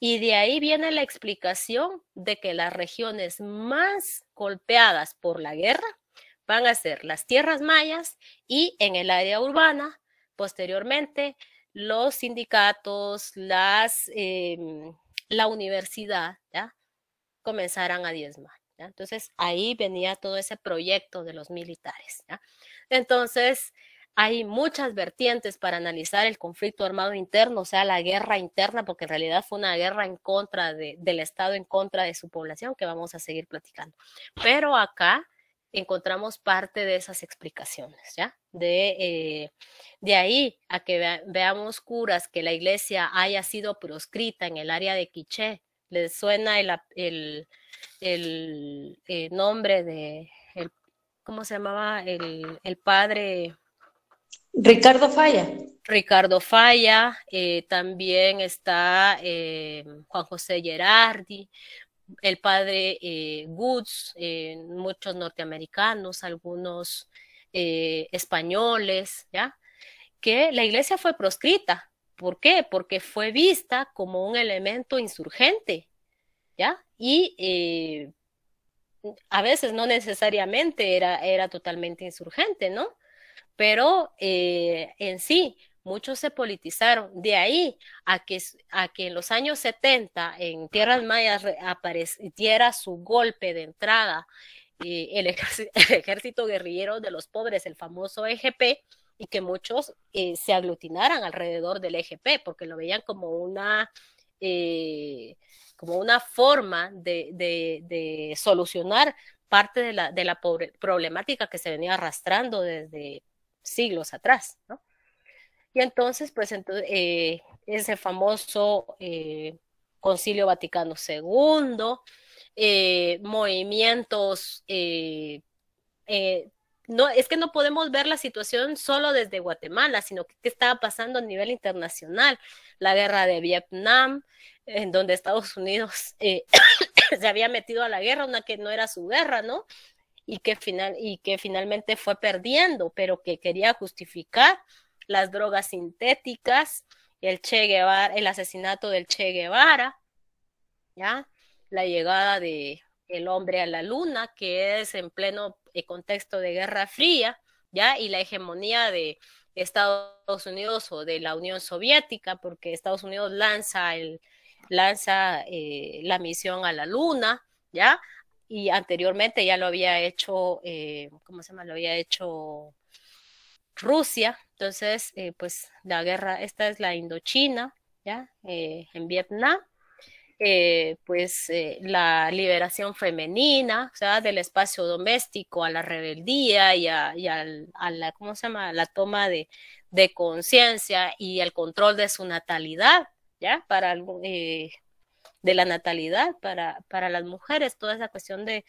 Y de ahí viene la explicación de que las regiones más golpeadas por la guerra van a ser las tierras mayas y en el área urbana, posteriormente, los sindicatos, las, em, la universidad, ¿ya? comenzarán a diezmar. Entonces ahí venía todo ese proyecto de los militares. ¿ya? Entonces hay muchas vertientes para analizar el conflicto armado interno, o sea, la guerra interna, porque en realidad fue una guerra en contra del Estado, en contra de su población, que vamos a seguir platicando. Pero acá encontramos parte de esas explicaciones, ¿ya? De, eh, de ahí a que veamos curas que la iglesia haya sido proscrita en el área de Quiché, les suena el, el eh, nombre de, ¿cómo se llamaba? El, padre. Ricardo Falla. Ricardo Falla, eh, también está eh, Juan José Gerardi, el padre Goods, muchos norteamericanos, algunos españoles, ¿ya? Que la iglesia fue proscrita. ¿Por qué? Porque fue vista como un elemento insurgente ¿ya? Y eh, a veces no necesariamente era, era totalmente insurgente, ¿no? Pero eh, en sí, muchos se politizaron. De ahí a que, a que en los años 70 en tierras mayas apareciera su golpe de entrada, eh, [laughs] el, ejército, guerrillero de los pobres, el famoso EGP, y que muchos se aglutinaran alrededor del EGP, porque lo veían como una como una forma de, solucionar parte de la, de la problemática que se venía arrastrando desde siglos atrás. ¿no? Y entonces, pues eh, ese famoso eh, Concilio Vaticano II, eh, movimientos, no, es que no podemos ver la situación solo desde Guatemala, sino que, que estaba pasando a nivel internacional, la guerra de Vietnam, en donde Estados Unidos eh, [coughs] se había metido a la guerra, una que no era su guerra, ¿no? Y que, final, y que finalmente fue perdiendo, pero que quería justificar las drogas sintéticas, el Che Guevara, el asesinato del Che Guevara, ¿ya? La llegada de el hombre a la luna, que es en pleno eh, contexto de Guerra Fría, ¿ya? Y la hegemonía de Estados Unidos o de la Unión Soviética, porque Estados Unidos lanza el, lanza eh, la misión a la Luna, ¿ya? Y anteriormente ya lo había hecho, eh, ¿cómo se llama? Lo había hecho Rusia. Entonces, eh, pues la guerra, esta es la Indochina, ¿ya? Eh, en Vietnam. pues la liberación femenina, o sea, del espacio doméstico a la rebeldía y a, la, ¿cómo se llama? La toma de, de conciencia y el control de su natalidad, para eh, de la natalidad, para, para las mujeres, toda esa cuestión de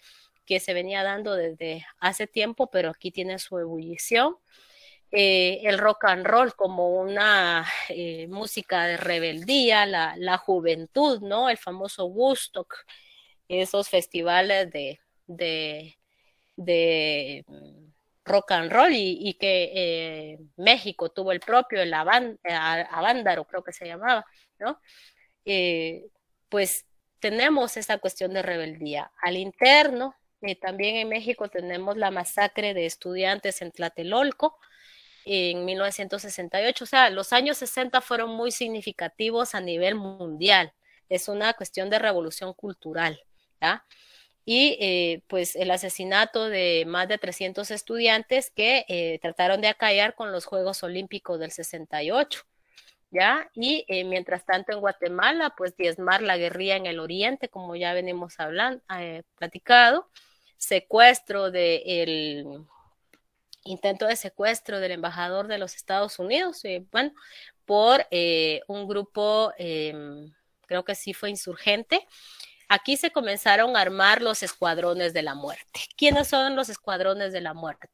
que se venía dando desde hace tiempo, pero aquí tiene su ebullición. Eh, el rock and roll como una eh, música de rebeldía, la, la, juventud, ¿no? El famoso Woodstock, esos festivales de, de, de mm, rock and roll y, que México tuvo el propio, el Avándaro, creo que se llamaba, eh, pues tenemos esa cuestión de rebeldía. Al interno, eh, también en México tenemos la masacre de estudiantes en Tlatelolco en 1968. O sea, los años 60 fueron muy significativos a nivel mundial. Es una cuestión de revolución cultural. ¿ya? y eh, pues el asesinato de más de 300 estudiantes que trataron de acallar con los Juegos Olímpicos del 68. Y eh, mientras tanto en Guatemala, pues diezmar la guerrilla en el oriente, como ya venimos hablando, eh, platicado, secuestro del intento de secuestro del embajador de los Estados Unidos, eh, bueno, por un grupo, em, creo que sí fue insurgente. Aquí se comenzaron a armar los escuadrones de la muerte. ¿Quiénes son los escuadrones de la muerte?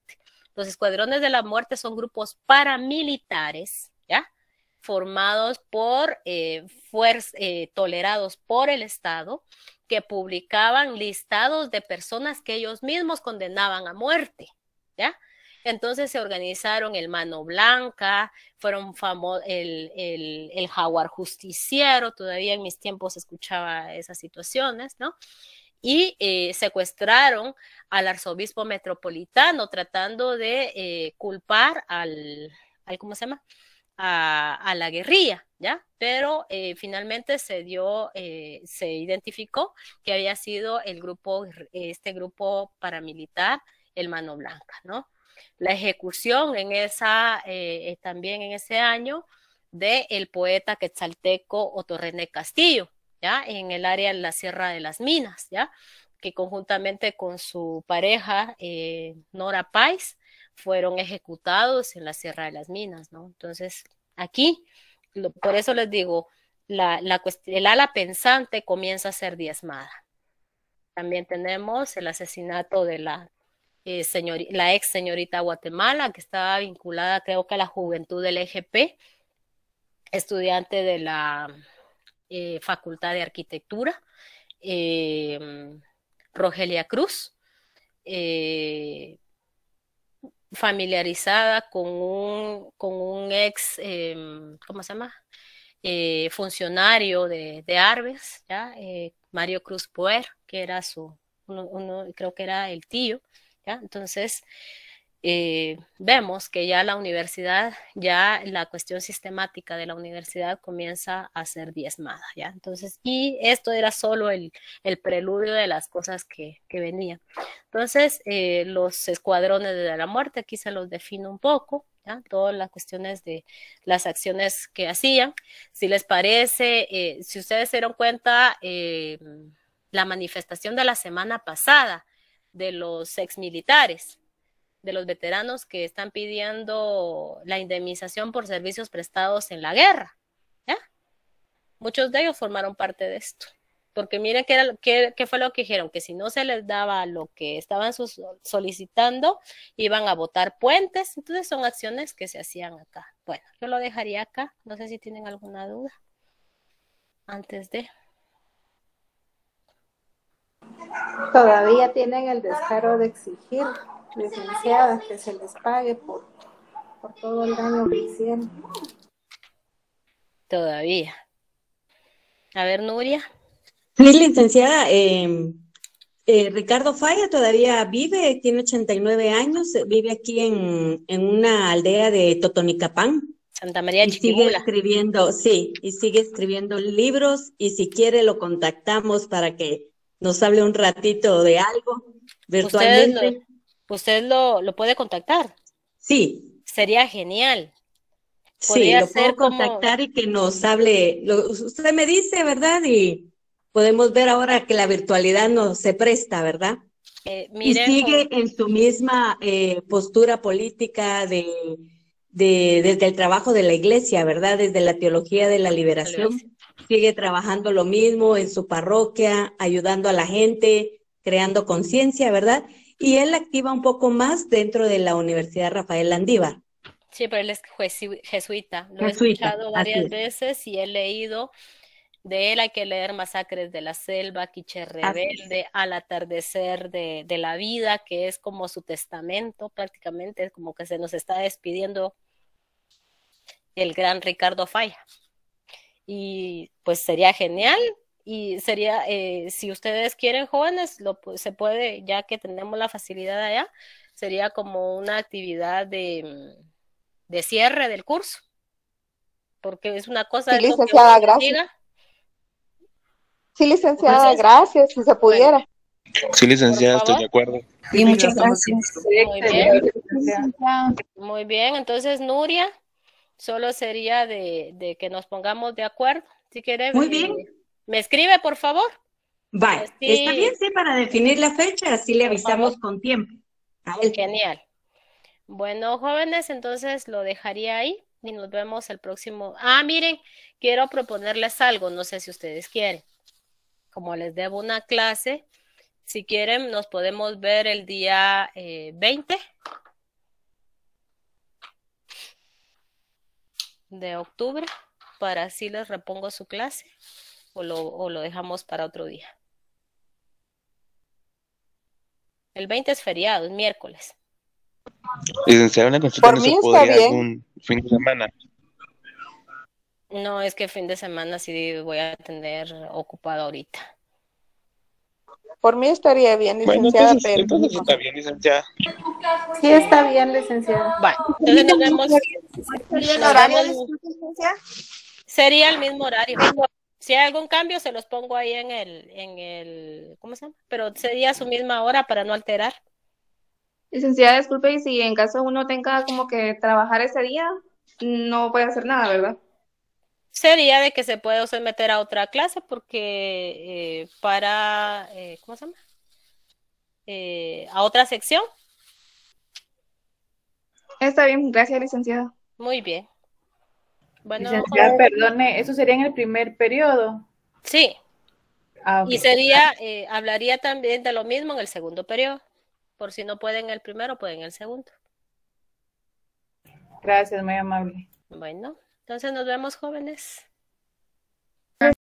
Los escuadrones de la muerte son grupos paramilitares formados por eh, eh, tolerados por el Estado que publicaban listados de personas que ellos mismos condenaban a muerte, ¿ya? Entonces se organizaron el Mano Blanca, fueron famosos el, el, Jaguar Justiciero, todavía en mis tiempos escuchaba esas situaciones, ¿no? Y eh, secuestraron al arzobispo metropolitano tratando de culpar al, al, ¿cómo se llama? a, la guerrilla, ¿ya? Pero eh, finalmente se dio, eh, se identificó que había sido el grupo, este grupo paramilitar, el Mano Blanca, ¿no? La ejecución en esa, eh, también en ese año, del el poeta quetzalteco Otorrené Castillo, ¿ya? En el área de la Sierra de las Minas, ¿ya? que conjuntamente con su pareja Nora Pais fueron ejecutados en la Sierra de las Minas, ¿no? Entonces, aquí, por eso les digo, la, la el ala pensante comienza a ser diezmada. También tenemos el asesinato de la, eh, la ex señorita Guatemala, que estaba vinculada, creo que a la juventud del EGP, estudiante de la eh, Facultad de Arquitectura, eh, Rogelia Cruz familiarizada con un, con un ex, eh, ¿cómo se llama? Eh, funcionario de, de Arves, ¿ya? Eh, Mario Cruz Puer, que era su, uno, creo que era el tío, ¿ya? Entonces, eh, vemos que ya la universidad, ya la cuestión sistemática de la universidad comienza a ser diezmada, ¿ya? Entonces, y esto era solo el, el preludio de las cosas que, que venían. Entonces, eh, los escuadrones de la muerte, aquí se los defino un poco, ¿ya? Todas las cuestiones de las acciones que hacían. Si les parece, eh, si ustedes se dieron cuenta, eh, la manifestación de la semana pasada de los militares de los veteranos que están pidiendo la indemnización por servicios prestados en la guerra. Muchos de ellos formaron parte de esto. Porque miren qué, fue lo que dijeron, que si no se les daba lo que estaban solicitando, iban a votar puentes. Entonces son acciones que se hacían acá. Bueno, yo lo dejaría acá. No sé si tienen alguna duda. Antes de... Todavía tienen el descaro de exigir Licenciada, que se les pague por, todo el daño que hicieron. Todavía. A ver, Nuria. Sí, licenciada. Em, eh, Ricardo Falla todavía vive, tiene 89 años, vive aquí en, una aldea de Totonicapán. Santa María y sigue escribiendo, sí, y sigue escribiendo libros y si quiere lo contactamos para que nos hable un ratito de algo virtualmente usted lo, puede contactar. Sí. Sería genial. sí, contactar y que nos hable. usted me dice, ¿verdad? Y podemos ver ahora que la virtualidad no se presta, ¿verdad? Eh, y sigue en su misma eh, postura política de, de, desde el trabajo de la iglesia, ¿verdad? Desde la teología de la liberación. Sigue trabajando lo mismo en su parroquia, ayudando a la gente, creando conciencia, ¿verdad? y él activa un poco más dentro de la Universidad Rafael Landívar. Sí, pero él es jesuita, lo he escuchado varias veces y he leído de él hay que leer Masacres de la Selva, Quiche Rebelde, Al Atardecer de, de, la Vida, que es como su testamento prácticamente, es como que se nos está despidiendo el gran Ricardo Falla. Y pues sería genial y sería, eh, si ustedes quieren jóvenes, lo, se puede, ya que tenemos la facilidad allá, sería como una actividad de, mm, cierre del curso, porque es una cosa... Sí, licenciada, gracias. Sí, licenciada, gracias, si se pudiera. Sí, licenciada, estoy de acuerdo. Sí, muchas gracias. Este Muy bien. Muy bien, entonces Nuria, solo sería de, de que nos pongamos de acuerdo, si quieres. Muy bien. ¿Me escribe, por favor? Vale, eh, está bien, sí, para definir la fecha, así le avisamos con tiempo. Genial. Bueno, jóvenes, entonces lo dejaría ahí y nos vemos el próximo. Ah, miren, quiero proponerles algo, no sé si ustedes quieren. Como les debo una clase, si quieren, nos podemos ver el día 20 eh, de octubre para así les repongo su clase o lo, dejamos para otro día? El 20 es feriado, es miércoles. Licenciada, una consulta, Por mí ¿no está algún fin de semana? No, es que fin de semana sí voy a tener ocupado ahorita. Por mí estaría bien, licenciada. Bueno, entonces, está bien, licenciada. Sí, está bien, licenciada. Bueno, entonces tenemos... ¿Sería el horario, licenciada? Sería el mismo horario si hay algún cambio, se los pongo ahí en el, en el, ¿cómo se llama? Pero sería su misma hora para no alterar. Licenciada, disculpe, y si en caso uno tenga como que trabajar ese día, no puede hacer nada, ¿verdad? Sería de que se puede someter meter a otra clase porque eh, para, eh, ¿cómo se llama? Eh, a otra sección. Está bien, gracias, licenciada. Muy bien. Bueno, perdone, ¿eso sería en el primer periodo? Sí. Ah, y sería, eh, hablaría también de lo mismo en el segundo periodo. Por si no pueden el primero, pueden el segundo. Gracias, muy amable. Bueno, entonces nos vemos jóvenes.